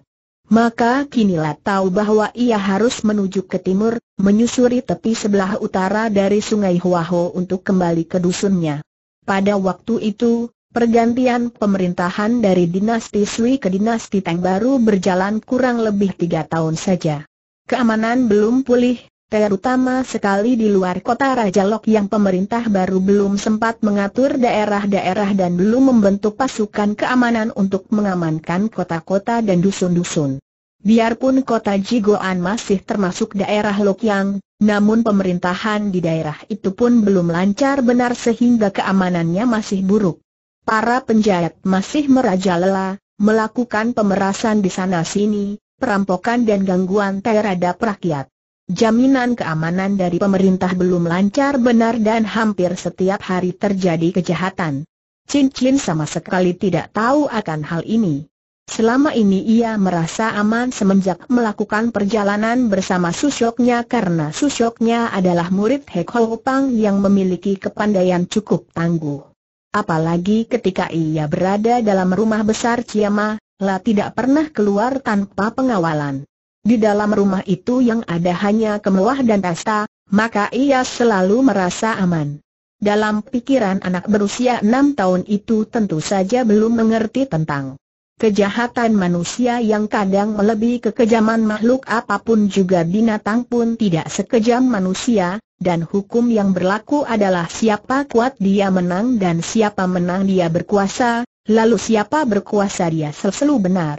Maka kini kinilah tahu bahwa ia harus menuju ke timur, menyusuri tepi sebelah utara dari sungai Huaho untuk kembali ke dusunnya. Pada waktu itu, pergantian pemerintahan dari dinasti Sui ke dinasti Tang baru berjalan kurang lebih tiga tahun saja. Keamanan belum pulih, terutama sekali di luar kota Raja Lok yang pemerintah baru belum sempat mengatur daerah-daerah dan belum membentuk pasukan keamanan untuk mengamankan kota-kota dan dusun-dusun. Biarpun kota Jigoan masih termasuk daerah Lok Yang, namun pemerintahan di daerah itu pun belum lancar benar sehingga keamanannya masih buruk. Para penjahat masih merajalela, melakukan pemerasan di sana-sini, perampokan dan gangguan terhadap rakyat. Jaminan keamanan dari pemerintah belum lancar benar dan hampir setiap hari terjadi kejahatan. Chin Chin sama sekali tidak tahu akan hal ini. Selama ini ia merasa aman semenjak melakukan perjalanan bersama Susyoknya karena Susyoknya adalah murid Hek Ho yang memiliki kepandaian cukup tangguh. Apalagi ketika ia berada dalam rumah besar Ciama, lah tidak pernah keluar tanpa pengawalan. Di dalam rumah itu yang ada hanya kemewahan dan pesta, maka ia selalu merasa aman. Dalam pikiran anak berusia enam tahun itu tentu saja belum mengerti tentang kejahatan manusia yang kadang melebihi kekejaman makhluk apapun juga binatang pun tidak sekejam manusia, dan hukum yang berlaku adalah siapa kuat dia menang dan siapa menang dia berkuasa, lalu siapa berkuasa dia selalu benar.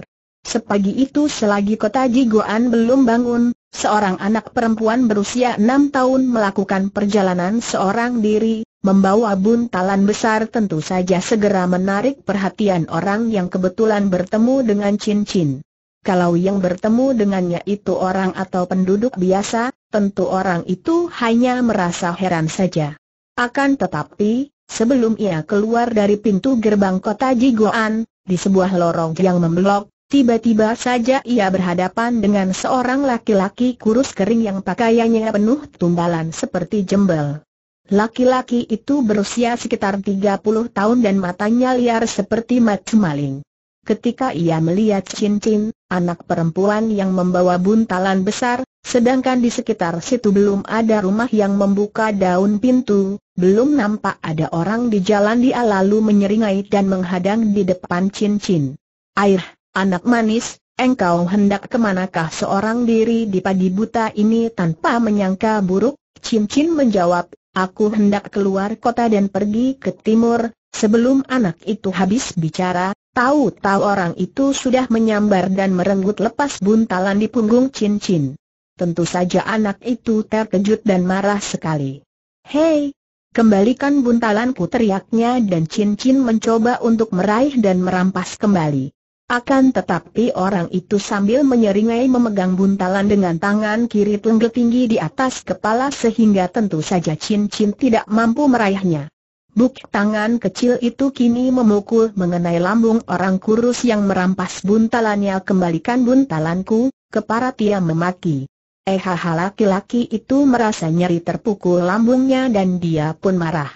Sepagi itu selagi kota Jigoan belum bangun, seorang anak perempuan berusia enam tahun melakukan perjalanan seorang diri, membawa buntalan besar tentu saja segera menarik perhatian orang yang kebetulan bertemu dengan cincin. Kalau yang bertemu dengannya itu orang atau penduduk biasa, tentu orang itu hanya merasa heran saja. Akan tetapi, sebelum ia keluar dari pintu gerbang kota Jigoan, di sebuah lorong yang membelok, Tiba-tiba saja ia berhadapan dengan seorang laki-laki kurus kering yang pakaiannya penuh tumbalan seperti jembel. Laki-laki itu berusia sekitar 30 tahun dan matanya liar seperti mata maling. Ketika ia melihat cincin, anak perempuan yang membawa buntalan besar, sedangkan di sekitar situ belum ada rumah yang membuka daun pintu, belum nampak ada orang di jalan dia lalu menyeringai dan menghadang di depan cincin. Air Anak manis, engkau hendak kemanakah seorang diri di pagi buta ini tanpa menyangka buruk? Cincin menjawab, aku hendak keluar kota dan pergi ke timur, sebelum anak itu habis bicara, tahu-tahu orang itu sudah menyambar dan merenggut lepas buntalan di punggung cincin. Tentu saja anak itu terkejut dan marah sekali. Hei, Kembalikan buntalanku teriaknya dan cincin mencoba untuk meraih dan merampas kembali. Akan tetapi orang itu sambil menyeringai memegang buntalan dengan tangan kiri tunggul tinggi di atas kepala sehingga tentu saja cincin tidak mampu meraihnya. Buk tangan kecil itu kini memukul mengenai lambung orang kurus yang merampas buntalannya kembalikan buntalanku, keparat tia memaki. Eh Ehaha laki-laki itu merasa nyeri terpukul lambungnya dan dia pun marah.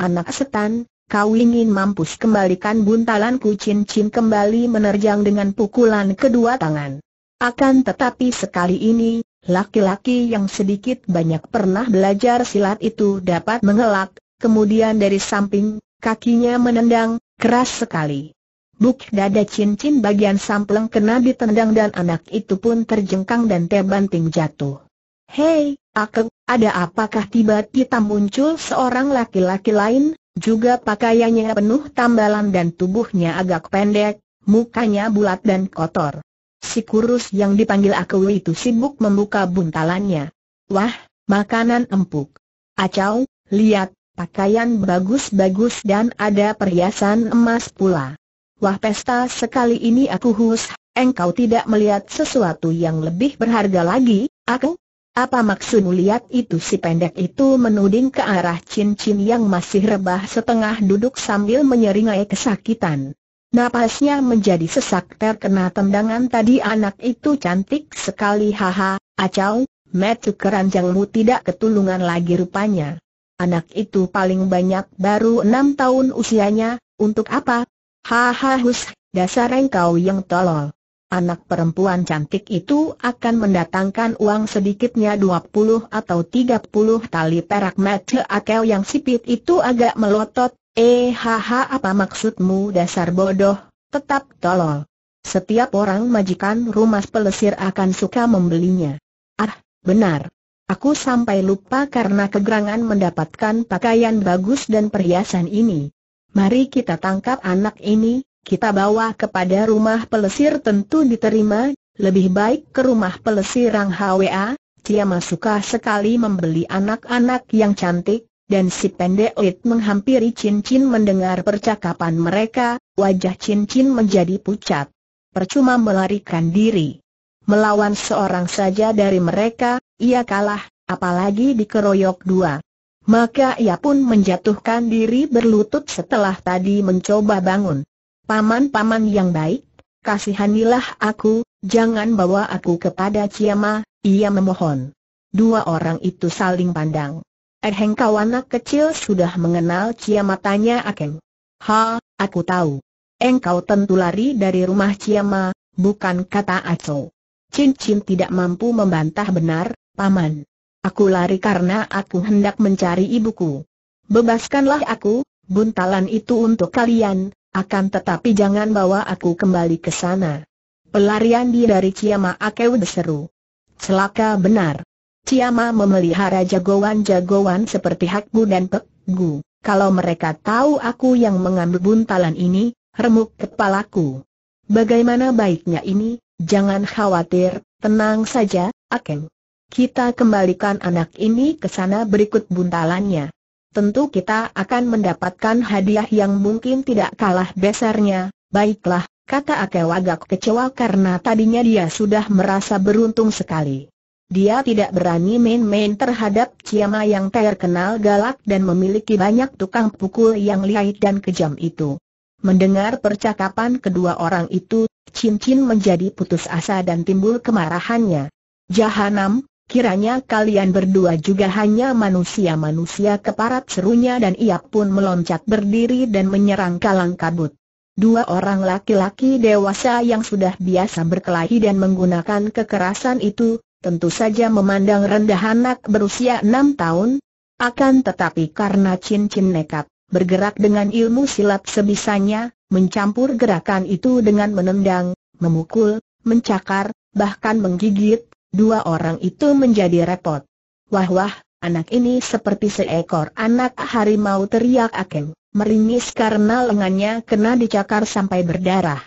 Anak setan, kau ingin mampus kembalikan buntalan kucing cincin kembali menerjang dengan pukulan kedua tangan. Akan tetapi sekali ini, laki-laki yang sedikit banyak pernah belajar silat itu dapat mengelak, kemudian dari samping, kakinya menendang, keras sekali. Buk dada cincin bagian sampleng kena ditendang dan anak itu pun terjengkang dan tebanting jatuh. Hei, aku, ada apakah tiba-tiba muncul seorang laki-laki lain, juga pakaiannya penuh tambalan dan tubuhnya agak pendek, mukanya bulat dan kotor. Si kurus yang dipanggil aku itu sibuk membuka buntalannya. Wah, makanan empuk. Acau, lihat, pakaian bagus-bagus dan ada perhiasan emas pula. Wah pesta sekali ini aku hus, engkau tidak melihat sesuatu yang lebih berharga lagi, aku? Apa maksudmu lihat itu si pendek itu menuding ke arah cincin yang masih rebah setengah duduk sambil menyeringai kesakitan. Napasnya menjadi sesak terkena tendangan tadi anak itu cantik sekali haha, acau, metu keranjangmu tidak ketulungan lagi rupanya. Anak itu paling banyak baru enam tahun usianya, untuk apa? Haha hus, dasar engkau yang tolol anak perempuan cantik itu akan mendatangkan uang sedikitnya 20 atau 30 tali perak mata akel yang sipit itu agak melotot, eh haha apa maksudmu dasar bodoh, tetap tolol. Setiap orang majikan rumah pelesir akan suka membelinya. Ah, benar. Aku sampai lupa karena kegerangan mendapatkan pakaian bagus dan perhiasan ini. Mari kita tangkap anak ini, kita bawa kepada rumah pelesir tentu diterima, lebih baik ke rumah pelesir Rang HWA, Ciamah suka sekali membeli anak-anak yang cantik, dan si pendek It menghampiri cincin mendengar percakapan mereka, wajah cincin menjadi pucat. Percuma melarikan diri. Melawan seorang saja dari mereka, ia kalah, apalagi dikeroyok dua. Maka ia pun menjatuhkan diri berlutut setelah tadi mencoba bangun. Paman-paman yang baik, kasihanilah aku, jangan bawa aku kepada Ciama, ia memohon. Dua orang itu saling pandang. Eheng eh, kau anak kecil sudah mengenal Ciama tanya Akeng. Ha, aku tahu. Engkau tentu lari dari rumah Ciama, bukan kata Aco. Cincin tidak mampu membantah benar, Paman. Aku lari karena aku hendak mencari ibuku. Bebaskanlah aku, buntalan itu untuk kalian, akan tetapi jangan bawa aku kembali ke sana. Pelarian di dari Ciama Akeu berseru. Celaka benar. Ciama memelihara jagoan-jagoan seperti hakku dan Pekgu. Kalau mereka tahu aku yang mengambil buntalan ini, remuk kepalaku. Bagaimana baiknya ini, jangan khawatir, tenang saja, Akeu. Kita kembalikan anak ini ke sana berikut buntalannya tentu kita akan mendapatkan hadiah yang mungkin tidak kalah besarnya. Baiklah, kata Akeo agak kecewa karena tadinya dia sudah merasa beruntung sekali. Dia tidak berani main-main terhadap Ciama yang terkenal galak dan memiliki banyak tukang pukul yang lihai dan kejam itu. Mendengar percakapan kedua orang itu, Cincin menjadi putus asa dan timbul kemarahannya. Jahanam, Kiranya kalian berdua juga hanya manusia-manusia keparat serunya dan ia pun meloncat berdiri dan menyerang kalang kabut. Dua orang laki-laki dewasa yang sudah biasa berkelahi dan menggunakan kekerasan itu, tentu saja memandang rendah anak berusia enam tahun. Akan tetapi karena cincin nekat, bergerak dengan ilmu silat sebisanya, mencampur gerakan itu dengan menendang, memukul, mencakar, bahkan menggigit, Dua orang itu menjadi repot. Wah wah, anak ini seperti seekor anak harimau teriak Akeng, meringis karena lengannya kena dicakar sampai berdarah.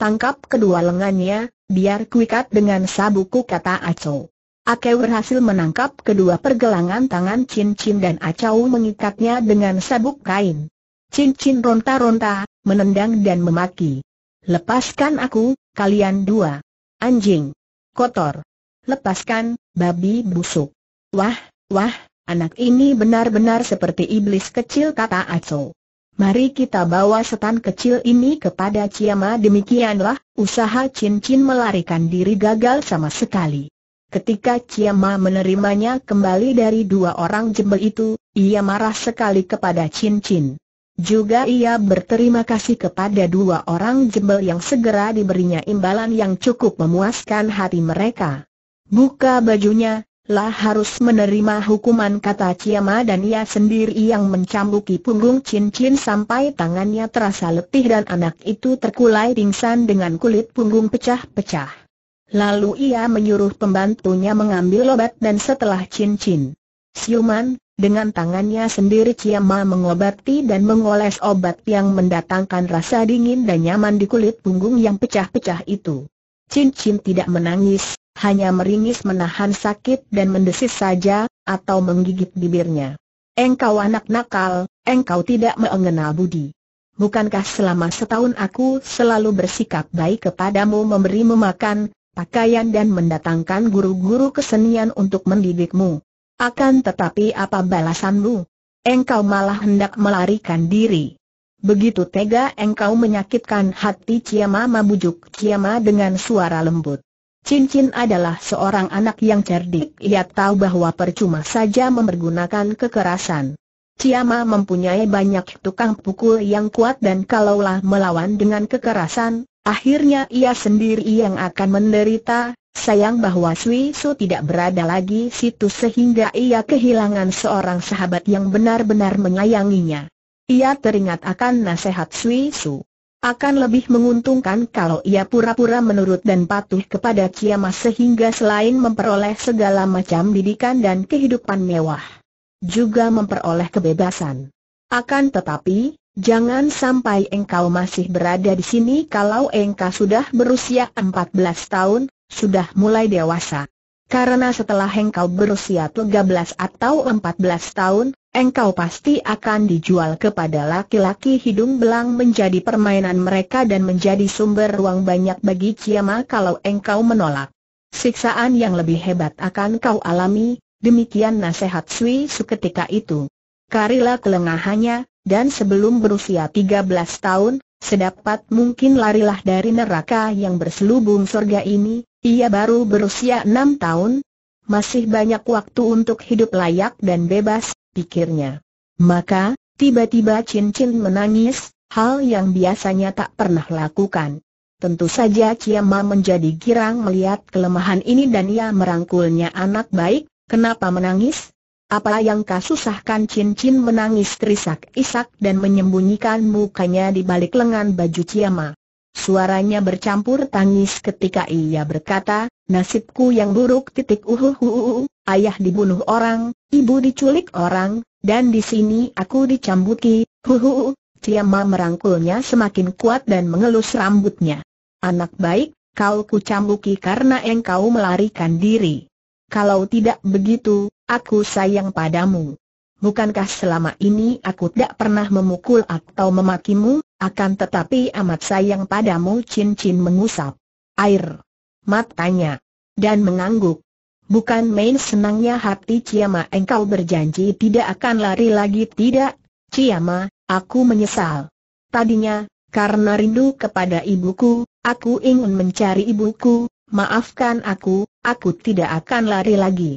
Tangkap kedua lengannya, biar kuikat dengan sabuku kata Aco. Akeu berhasil menangkap kedua pergelangan tangan cincin dan Acau mengikatnya dengan sabuk kain. Cincin ronta-ronta, menendang dan memaki. Lepaskan aku, kalian dua. Anjing. Kotor lepaskan, babi busuk. Wah, wah, anak ini benar-benar seperti iblis kecil kata Aco. Mari kita bawa setan kecil ini kepada Ciama demikianlah, usaha cincin melarikan diri gagal sama sekali. Ketika Ciama menerimanya kembali dari dua orang jembel itu, ia marah sekali kepada cincin. Juga ia berterima kasih kepada dua orang jembel yang segera diberinya imbalan yang cukup memuaskan hati mereka. Buka bajunya, lah harus menerima hukuman kata Ciama dan ia sendiri yang mencambuki punggung cincin sampai tangannya terasa letih dan anak itu terkulai pingsan dengan kulit punggung pecah-pecah. Lalu ia menyuruh pembantunya mengambil obat dan setelah cincin. Siuman, dengan tangannya sendiri Ciama mengobati dan mengoles obat yang mendatangkan rasa dingin dan nyaman di kulit punggung yang pecah-pecah itu. Cincin tidak menangis, hanya meringis menahan sakit dan mendesis saja, atau menggigit bibirnya. Engkau anak nakal, engkau tidak mengenal budi. Bukankah selama setahun aku selalu bersikap baik kepadamu memberimu makan, pakaian dan mendatangkan guru-guru kesenian untuk mendidikmu? Akan tetapi apa balasanmu? Engkau malah hendak melarikan diri. Begitu tega engkau menyakitkan hati Ciamah membujuk Ciamah dengan suara lembut. Cincin adalah seorang anak yang cerdik. Ia tahu bahwa percuma saja mempergunakan kekerasan. Ciamah mempunyai banyak tukang pukul yang kuat dan kalaulah melawan dengan kekerasan, akhirnya ia sendiri yang akan menderita. Sayang bahwa Sui Su tidak berada lagi situ sehingga ia kehilangan seorang sahabat yang benar-benar menyayanginya. Ia teringat akan nasihat Sui Su. Akan lebih menguntungkan kalau ia pura-pura menurut dan patuh kepada Kiamat sehingga selain memperoleh segala macam didikan dan kehidupan mewah, juga memperoleh kebebasan. Akan tetapi, jangan sampai engkau masih berada di sini kalau engkau sudah berusia 14 tahun, sudah mulai dewasa. Karena setelah engkau berusia 13 atau 14 tahun, engkau pasti akan dijual kepada laki-laki hidung belang menjadi permainan mereka dan menjadi sumber ruang banyak bagi Kiama kalau engkau menolak. Siksaan yang lebih hebat akan kau alami, demikian nasihat Sui Su itu. Karila kelengahannya, dan sebelum berusia 13 tahun, sedapat mungkin larilah dari neraka yang berselubung surga ini, ia baru berusia 6 tahun, masih banyak waktu untuk hidup layak dan bebas, pikirnya. Maka, tiba-tiba cincin menangis, hal yang biasanya tak pernah lakukan. Tentu saja Ciama menjadi girang melihat kelemahan ini dan ia merangkulnya anak baik, kenapa menangis? Apa yang kasusahkan cincin menangis terisak-isak dan menyembunyikan mukanya di balik lengan baju Ciama. Suaranya bercampur tangis ketika ia berkata, nasibku yang buruk titik uhuhuhu, ayah dibunuh orang, ibu diculik orang, dan di sini aku dicambuki, huhuhu. Ciamma merangkulnya semakin kuat dan mengelus rambutnya. Anak baik, kau kucambuki karena engkau melarikan diri. Kalau tidak begitu, aku sayang padamu. Bukankah selama ini aku tidak pernah memukul atau memakimu? Akan tetapi amat sayang padamu cincin mengusap. Air. Matanya. Dan mengangguk. Bukan main senangnya hati Ciama engkau berjanji tidak akan lari lagi tidak, Ciama, aku menyesal. Tadinya, karena rindu kepada ibuku, aku ingin mencari ibuku, maafkan aku, aku tidak akan lari lagi.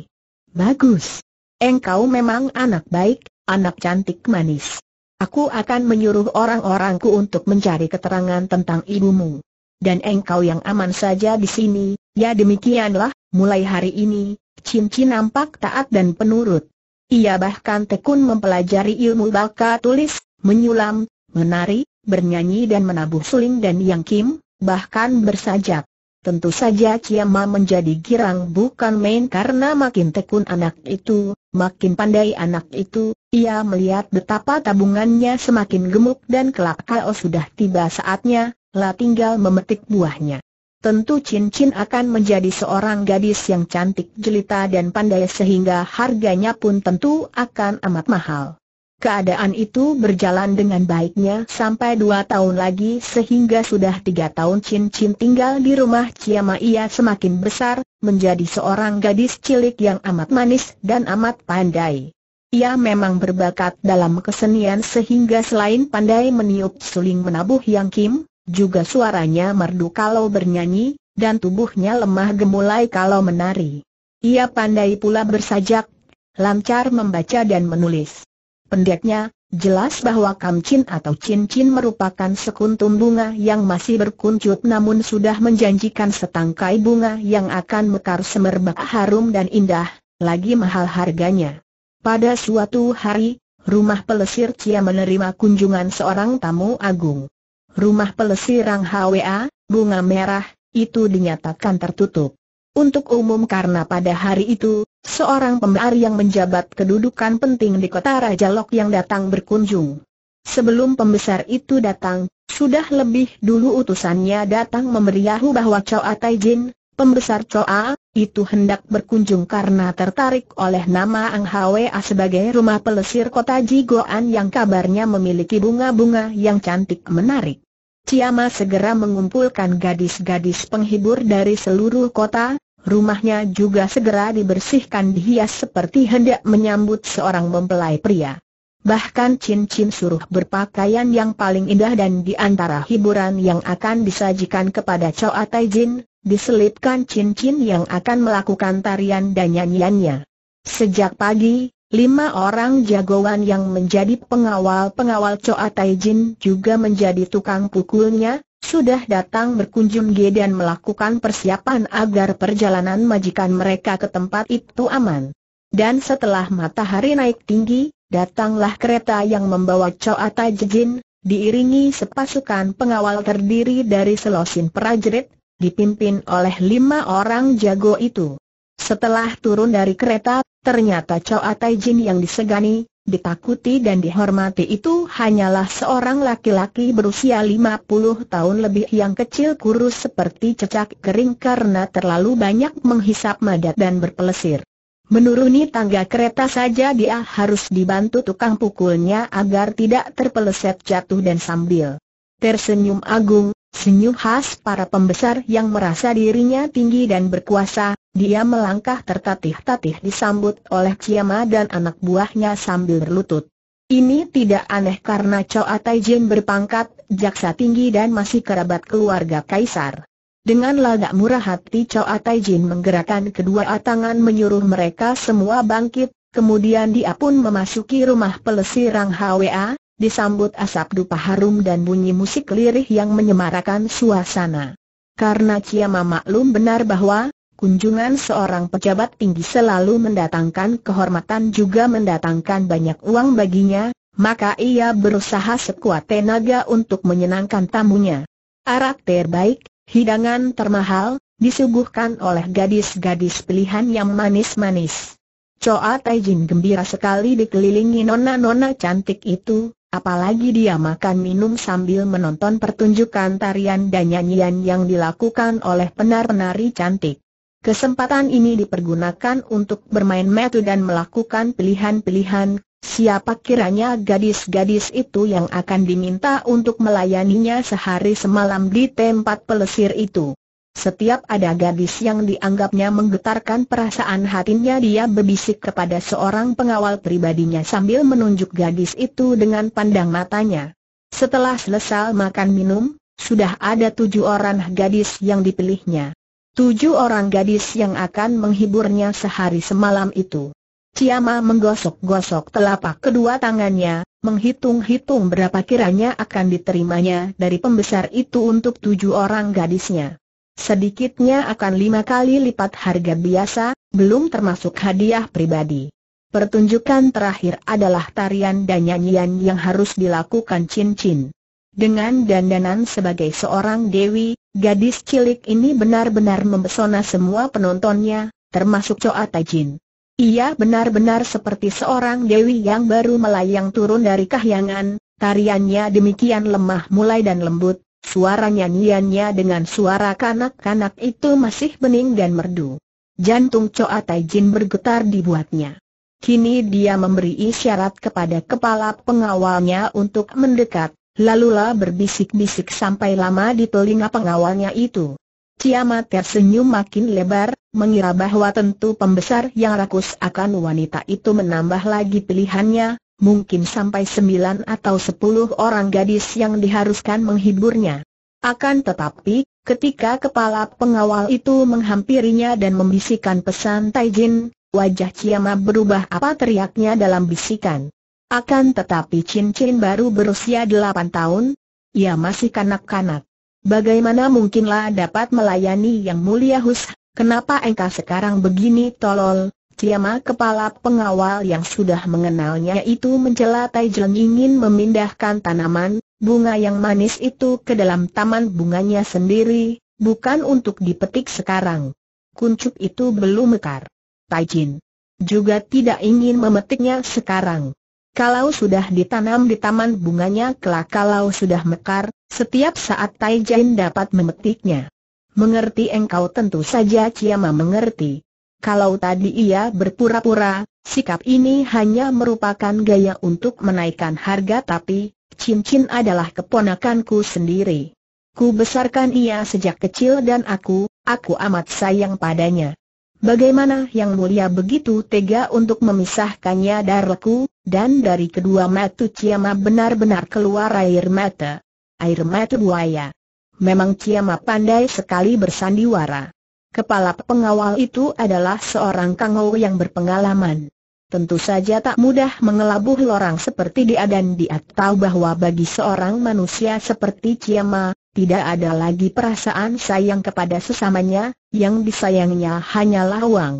Bagus. Engkau memang anak baik, anak cantik manis. Aku akan menyuruh orang-orangku untuk mencari keterangan tentang ibumu. Dan engkau yang aman saja di sini, ya demikianlah, mulai hari ini, cincin nampak taat dan penurut. Ia bahkan tekun mempelajari ilmu baka tulis, menyulam, menari, bernyanyi dan menabuh suling dan yang kim, bahkan bersajak. Tentu saja Ciamma menjadi girang bukan main karena makin tekun anak itu, makin pandai anak itu, ia melihat betapa tabungannya semakin gemuk dan kelak kalau sudah tiba saatnya, lah tinggal memetik buahnya. Tentu cincin akan menjadi seorang gadis yang cantik jelita dan pandai sehingga harganya pun tentu akan amat mahal. Keadaan itu berjalan dengan baiknya sampai dua tahun lagi sehingga sudah tiga tahun Chin Chin tinggal di rumah Ciamat ia semakin besar, menjadi seorang gadis cilik yang amat manis dan amat pandai. Ia memang berbakat dalam kesenian sehingga selain pandai meniup suling menabuh yang kim, juga suaranya merdu kalau bernyanyi, dan tubuhnya lemah gemulai kalau menari. Ia pandai pula bersajak, lancar membaca dan menulis. Pendeknya, jelas bahwa kamcin atau cincin merupakan sekuntum bunga yang masih berkuncut namun sudah menjanjikan setangkai bunga yang akan mekar semerbak harum dan indah, lagi mahal harganya. Pada suatu hari, rumah pelesir Cia menerima kunjungan seorang tamu agung. Rumah pelesir Rang HWA, bunga merah, itu dinyatakan tertutup. Untuk umum karena pada hari itu, Seorang pembar yang menjabat kedudukan penting di kota Raja Lok yang datang berkunjung. Sebelum pembesar itu datang, sudah lebih dulu utusannya datang tahu bahwa Choa Taijin, Jin, pembesar Choa, itu hendak berkunjung karena tertarik oleh nama Ang Hwa sebagai rumah pelesir kota Jigoan yang kabarnya memiliki bunga-bunga yang cantik menarik. Ciama segera mengumpulkan gadis-gadis penghibur dari seluruh kota, rumahnya juga segera dibersihkan dihias seperti hendak menyambut seorang mempelai pria. Bahkan cincin suruh berpakaian yang paling indah dan di antara hiburan yang akan disajikan kepada Choa Tai Jin, diselipkan cincin yang akan melakukan tarian dan nyanyiannya. Sejak pagi, lima orang jagoan yang menjadi pengawal-pengawal Choa Tai Jin juga menjadi tukang pukulnya, sudah datang berkunjung G dan melakukan persiapan agar perjalanan majikan mereka ke tempat itu aman. Dan setelah matahari naik tinggi, datanglah kereta yang membawa Choa Tajjin, diiringi sepasukan pengawal terdiri dari selosin prajurit, dipimpin oleh lima orang jago itu. Setelah turun dari kereta, ternyata Choa Taijin yang disegani, ditakuti dan dihormati itu hanyalah seorang laki-laki berusia 50 tahun lebih yang kecil kurus seperti cecak kering karena terlalu banyak menghisap madat dan berpelesir. Menuruni tangga kereta saja dia harus dibantu tukang pukulnya agar tidak terpeleset jatuh dan sambil tersenyum agung, Senyum khas para pembesar yang merasa dirinya tinggi dan berkuasa, dia melangkah tertatih-tatih disambut oleh Ciama dan anak buahnya sambil berlutut. Ini tidak aneh karena Choa Taijin berpangkat, jaksa tinggi dan masih kerabat keluarga Kaisar. Dengan lagak murah hati Choa Taijin menggerakkan kedua tangan menyuruh mereka semua bangkit, kemudian dia pun memasuki rumah pelesiran Rang Hwa, disambut asap dupa harum dan bunyi musik lirih yang menyemarakan suasana. Karena Ciama maklum benar bahwa kunjungan seorang pejabat tinggi selalu mendatangkan kehormatan juga mendatangkan banyak uang baginya, maka ia berusaha sekuat tenaga untuk menyenangkan tamunya. Arak terbaik, hidangan termahal, disuguhkan oleh gadis-gadis pilihan yang manis-manis. Coa Taijin gembira sekali dikelilingi nona-nona cantik itu, Apalagi dia makan minum sambil menonton pertunjukan tarian dan nyanyian yang dilakukan oleh penar-penari cantik. Kesempatan ini dipergunakan untuk bermain metu dan melakukan pilihan-pilihan, siapa kiranya gadis-gadis itu yang akan diminta untuk melayaninya sehari semalam di tempat pelesir itu. Setiap ada gadis yang dianggapnya menggetarkan perasaan hatinya dia berbisik kepada seorang pengawal pribadinya sambil menunjuk gadis itu dengan pandang matanya. Setelah selesai makan minum, sudah ada tujuh orang gadis yang dipilihnya. Tujuh orang gadis yang akan menghiburnya sehari semalam itu. Ciama menggosok-gosok telapak kedua tangannya, menghitung-hitung berapa kiranya akan diterimanya dari pembesar itu untuk tujuh orang gadisnya sedikitnya akan lima kali lipat harga biasa, belum termasuk hadiah pribadi. Pertunjukan terakhir adalah tarian dan nyanyian yang harus dilakukan cincin. Dengan dandanan sebagai seorang dewi, gadis cilik ini benar-benar membesona semua penontonnya, termasuk Choa Tajin. Ia benar-benar seperti seorang dewi yang baru melayang turun dari kahyangan, tariannya demikian lemah mulai dan lembut, Suara nyanyiannya dengan suara kanak-kanak itu masih bening dan merdu. Jantung Choa Tai bergetar dibuatnya. Kini dia memberi isyarat kepada kepala pengawalnya untuk mendekat, lalulah berbisik-bisik sampai lama di telinga pengawalnya itu. Ciamat tersenyum makin lebar, mengira bahwa tentu pembesar yang rakus akan wanita itu menambah lagi pilihannya, mungkin sampai sembilan atau sepuluh orang gadis yang diharuskan menghiburnya. Akan tetapi, ketika kepala pengawal itu menghampirinya dan membisikkan pesan Taijin, wajah Ciamat berubah apa teriaknya dalam bisikan. Akan tetapi Cincin baru berusia delapan tahun, ia masih kanak-kanak. Bagaimana mungkinlah dapat melayani yang mulia Hus, kenapa engkau sekarang begini tolol, Ciamah kepala pengawal yang sudah mengenalnya itu mencela Tai ingin memindahkan tanaman, bunga yang manis itu ke dalam taman bunganya sendiri, bukan untuk dipetik sekarang. Kuncup itu belum mekar. Tai juga tidak ingin memetiknya sekarang. Kalau sudah ditanam di taman bunganya kelak kalau sudah mekar, setiap saat Tai dapat memetiknya. Mengerti engkau tentu saja Ciamah mengerti. Kalau tadi ia berpura-pura, sikap ini hanya merupakan gaya untuk menaikkan harga tapi, cincin adalah keponakanku sendiri. Ku besarkan ia sejak kecil dan aku, aku amat sayang padanya. Bagaimana yang mulia begitu tega untuk memisahkannya dariku, dan dari kedua mata Ciamah benar-benar keluar air mata. Air mata buaya. Memang Ciamah pandai sekali bersandiwara. Kepala pengawal itu adalah seorang kangou yang berpengalaman. Tentu saja tak mudah mengelabuh lorang seperti dia dan dia tahu bahwa bagi seorang manusia seperti Ciamma, tidak ada lagi perasaan sayang kepada sesamanya, yang disayangnya hanyalah uang.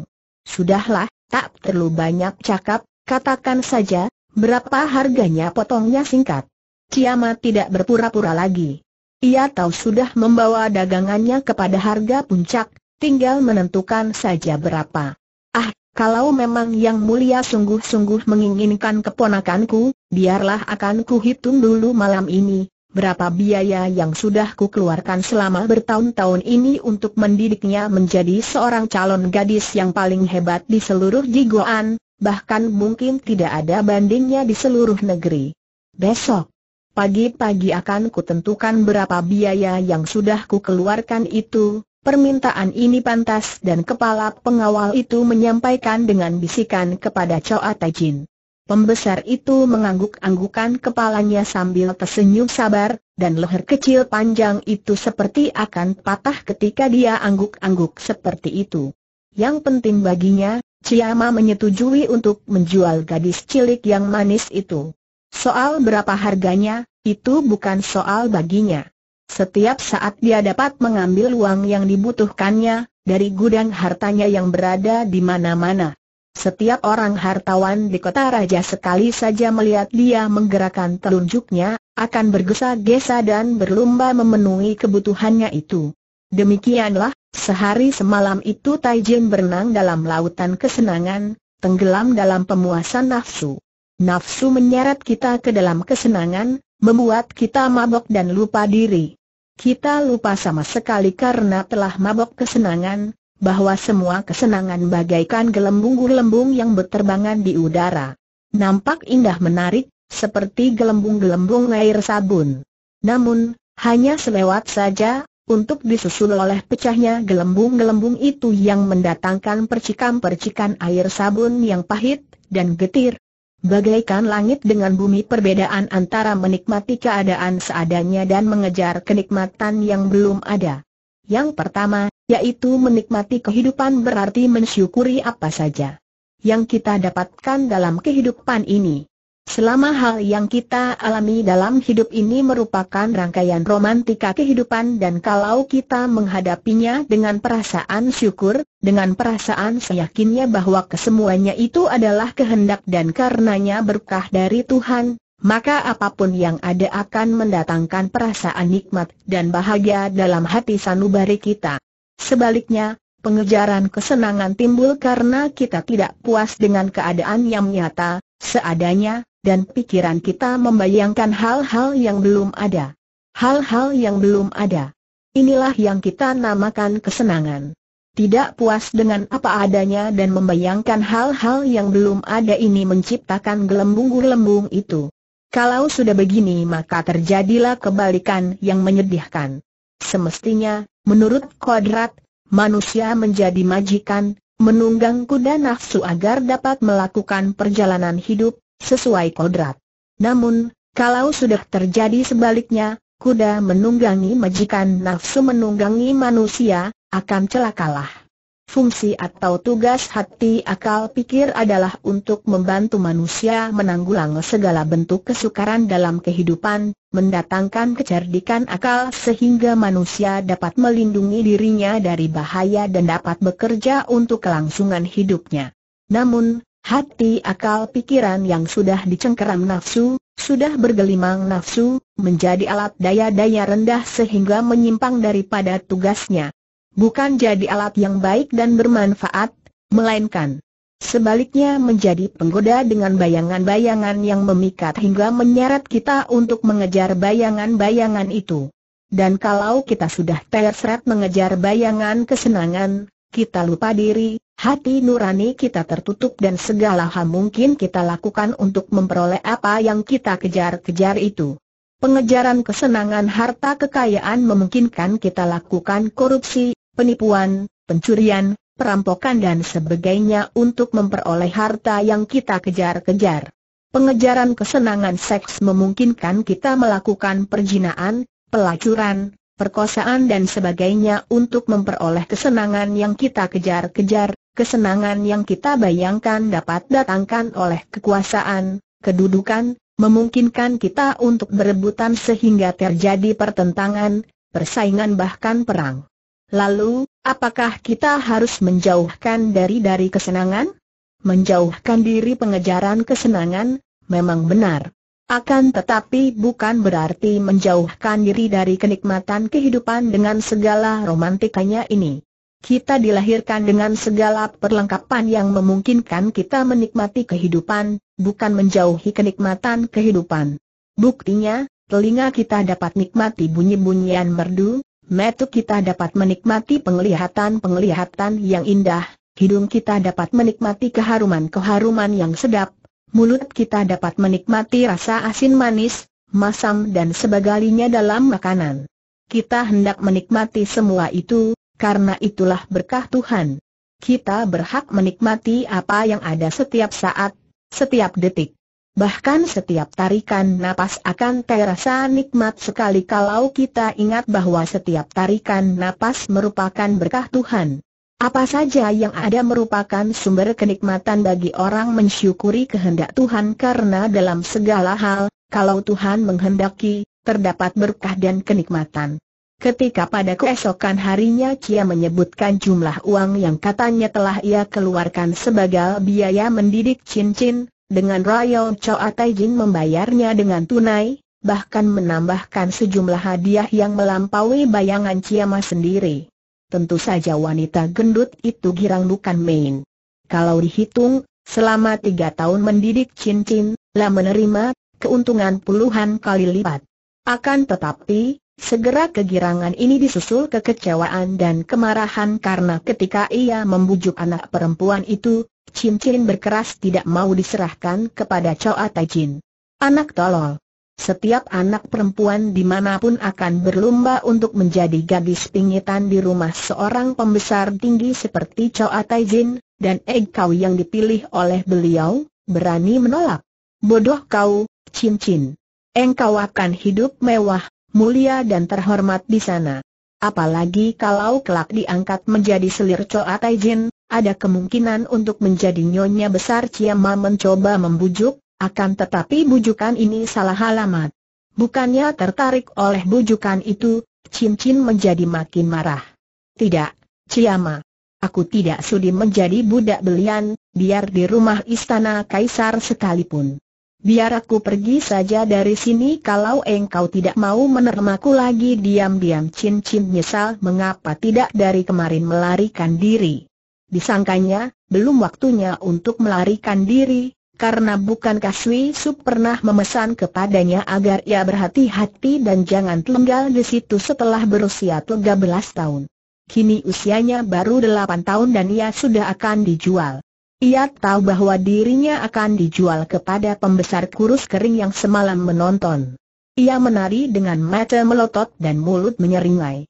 Sudahlah, tak perlu banyak cakap, katakan saja, berapa harganya potongnya singkat. Ciamma tidak berpura-pura lagi. Ia tahu sudah membawa dagangannya kepada harga puncak, tinggal menentukan saja berapa. Ah, kalau memang yang mulia sungguh-sungguh menginginkan keponakanku, biarlah akan kuhitung dulu malam ini, berapa biaya yang sudah kukeluarkan selama bertahun-tahun ini untuk mendidiknya menjadi seorang calon gadis yang paling hebat di seluruh Jigoan, bahkan mungkin tidak ada bandingnya di seluruh negeri. Besok, pagi-pagi akan kutentukan berapa biaya yang sudah kukeluarkan itu, Permintaan ini pantas dan kepala pengawal itu menyampaikan dengan bisikan kepada Choa Tajin. Pembesar itu mengangguk-anggukan kepalanya sambil tersenyum sabar, dan leher kecil panjang itu seperti akan patah ketika dia angguk-angguk seperti itu. Yang penting baginya, Ciama menyetujui untuk menjual gadis cilik yang manis itu. Soal berapa harganya, itu bukan soal baginya. Setiap saat dia dapat mengambil uang yang dibutuhkannya, dari gudang hartanya yang berada di mana-mana. Setiap orang hartawan di kota raja sekali saja melihat dia menggerakkan telunjuknya, akan bergesa-gesa dan berlomba memenuhi kebutuhannya itu. Demikianlah, sehari semalam itu Taijin berenang dalam lautan kesenangan, tenggelam dalam pemuasan nafsu. Nafsu menyeret kita ke dalam kesenangan, membuat kita mabok dan lupa diri. Kita lupa sama sekali karena telah mabok kesenangan, bahwa semua kesenangan bagaikan gelembung-gelembung yang berterbangan di udara. Nampak indah menarik, seperti gelembung-gelembung air sabun. Namun, hanya selewat saja, untuk disusul oleh pecahnya gelembung-gelembung itu yang mendatangkan percikan-percikan air sabun yang pahit dan getir, Bagaikan langit dengan bumi perbedaan antara menikmati keadaan seadanya dan mengejar kenikmatan yang belum ada. Yang pertama, yaitu menikmati kehidupan berarti mensyukuri apa saja yang kita dapatkan dalam kehidupan ini. Selama hal yang kita alami dalam hidup ini merupakan rangkaian romantika kehidupan dan kalau kita menghadapinya dengan perasaan syukur, dengan perasaan seyakinnya bahwa kesemuanya itu adalah kehendak dan karenanya berkah dari Tuhan, maka apapun yang ada akan mendatangkan perasaan nikmat dan bahagia dalam hati sanubari kita. Sebaliknya, pengejaran kesenangan timbul karena kita tidak puas dengan keadaan yang nyata, seadanya, dan pikiran kita membayangkan hal-hal yang belum ada. Hal-hal yang belum ada. Inilah yang kita namakan kesenangan. Tidak puas dengan apa adanya dan membayangkan hal-hal yang belum ada ini menciptakan gelembung-gelembung itu. Kalau sudah begini maka terjadilah kebalikan yang menyedihkan. Semestinya, menurut kodrat, manusia menjadi majikan, menunggang kuda nafsu agar dapat melakukan perjalanan hidup, sesuai kodrat. Namun, kalau sudah terjadi sebaliknya, kuda menunggangi majikan nafsu menunggangi manusia, akan celakalah. Fungsi atau tugas hati akal pikir adalah untuk membantu manusia menanggulang segala bentuk kesukaran dalam kehidupan, mendatangkan kecerdikan akal sehingga manusia dapat melindungi dirinya dari bahaya dan dapat bekerja untuk kelangsungan hidupnya. Namun, hati akal pikiran yang sudah dicengkeram nafsu, sudah bergelimang nafsu, menjadi alat daya-daya rendah sehingga menyimpang daripada tugasnya bukan jadi alat yang baik dan bermanfaat, melainkan sebaliknya menjadi penggoda dengan bayangan-bayangan yang memikat hingga menyeret kita untuk mengejar bayangan-bayangan itu. Dan kalau kita sudah terseret mengejar bayangan kesenangan, kita lupa diri, hati nurani kita tertutup dan segala hal mungkin kita lakukan untuk memperoleh apa yang kita kejar-kejar itu. Pengejaran kesenangan harta kekayaan memungkinkan kita lakukan korupsi, penipuan, pencurian, perampokan dan sebagainya untuk memperoleh harta yang kita kejar-kejar. Pengejaran kesenangan seks memungkinkan kita melakukan perjinaan, pelacuran, perkosaan dan sebagainya untuk memperoleh kesenangan yang kita kejar-kejar, kesenangan yang kita bayangkan dapat datangkan oleh kekuasaan, kedudukan, memungkinkan kita untuk berebutan sehingga terjadi pertentangan, persaingan bahkan perang. Lalu, apakah kita harus menjauhkan dari dari kesenangan? Menjauhkan diri pengejaran kesenangan, memang benar. Akan tetapi bukan berarti menjauhkan diri dari kenikmatan kehidupan dengan segala romantikanya ini. Kita dilahirkan dengan segala perlengkapan yang memungkinkan kita menikmati kehidupan, bukan menjauhi kenikmatan kehidupan. Buktinya, telinga kita dapat nikmati bunyi-bunyian merdu, metu kita dapat menikmati penglihatan-penglihatan yang indah, hidung kita dapat menikmati keharuman-keharuman yang sedap, mulut kita dapat menikmati rasa asin manis, masam dan sebagainya dalam makanan. Kita hendak menikmati semua itu, karena itulah berkah Tuhan. Kita berhak menikmati apa yang ada setiap saat, setiap detik. Bahkan setiap tarikan napas akan terasa nikmat sekali kalau kita ingat bahwa setiap tarikan napas merupakan berkah Tuhan. Apa saja yang ada merupakan sumber kenikmatan bagi orang mensyukuri kehendak Tuhan karena dalam segala hal, kalau Tuhan menghendaki, terdapat berkah dan kenikmatan. Ketika pada keesokan harinya Cia menyebutkan jumlah uang yang katanya telah ia keluarkan sebagai biaya mendidik cincin, dengan Royal Choa Taijin membayarnya dengan tunai, bahkan menambahkan sejumlah hadiah yang melampaui bayangan Ciama sendiri. Tentu saja wanita gendut itu girang bukan main. Kalau dihitung, selama tiga tahun mendidik cincin, lah menerima keuntungan puluhan kali lipat. Akan tetapi, segera kegirangan ini disusul kekecewaan dan kemarahan karena ketika ia membujuk anak perempuan itu, Cincin berkeras tidak mau diserahkan kepada Choa Tai Anak tolol. Setiap anak perempuan dimanapun akan berlomba untuk menjadi gadis pingitan di rumah seorang pembesar tinggi seperti Choa Tai dan Engkau Kau yang dipilih oleh beliau, berani menolak. Bodoh kau, cincin. Engkau akan hidup mewah, mulia dan terhormat di sana. Apalagi kalau kelak diangkat menjadi selir Choa Tai ada kemungkinan untuk menjadi nyonya besar Ciamma mencoba membujuk, akan tetapi bujukan ini salah alamat. Bukannya tertarik oleh bujukan itu, cincin menjadi makin marah. Tidak, Ciamma. Aku tidak sudi menjadi budak belian, biar di rumah istana kaisar sekalipun. Biar aku pergi saja dari sini kalau engkau tidak mau menermaku lagi diam-diam cincin nyesal mengapa tidak dari kemarin melarikan diri. Disangkanya, belum waktunya untuk melarikan diri, karena bukankah Sui Sup pernah memesan kepadanya agar ia berhati-hati dan jangan tinggal di situ setelah berusia 13 tahun. Kini usianya baru 8 tahun dan ia sudah akan dijual. Ia tahu bahwa dirinya akan dijual kepada pembesar kurus kering yang semalam menonton. Ia menari dengan mata melotot dan mulut menyeringai.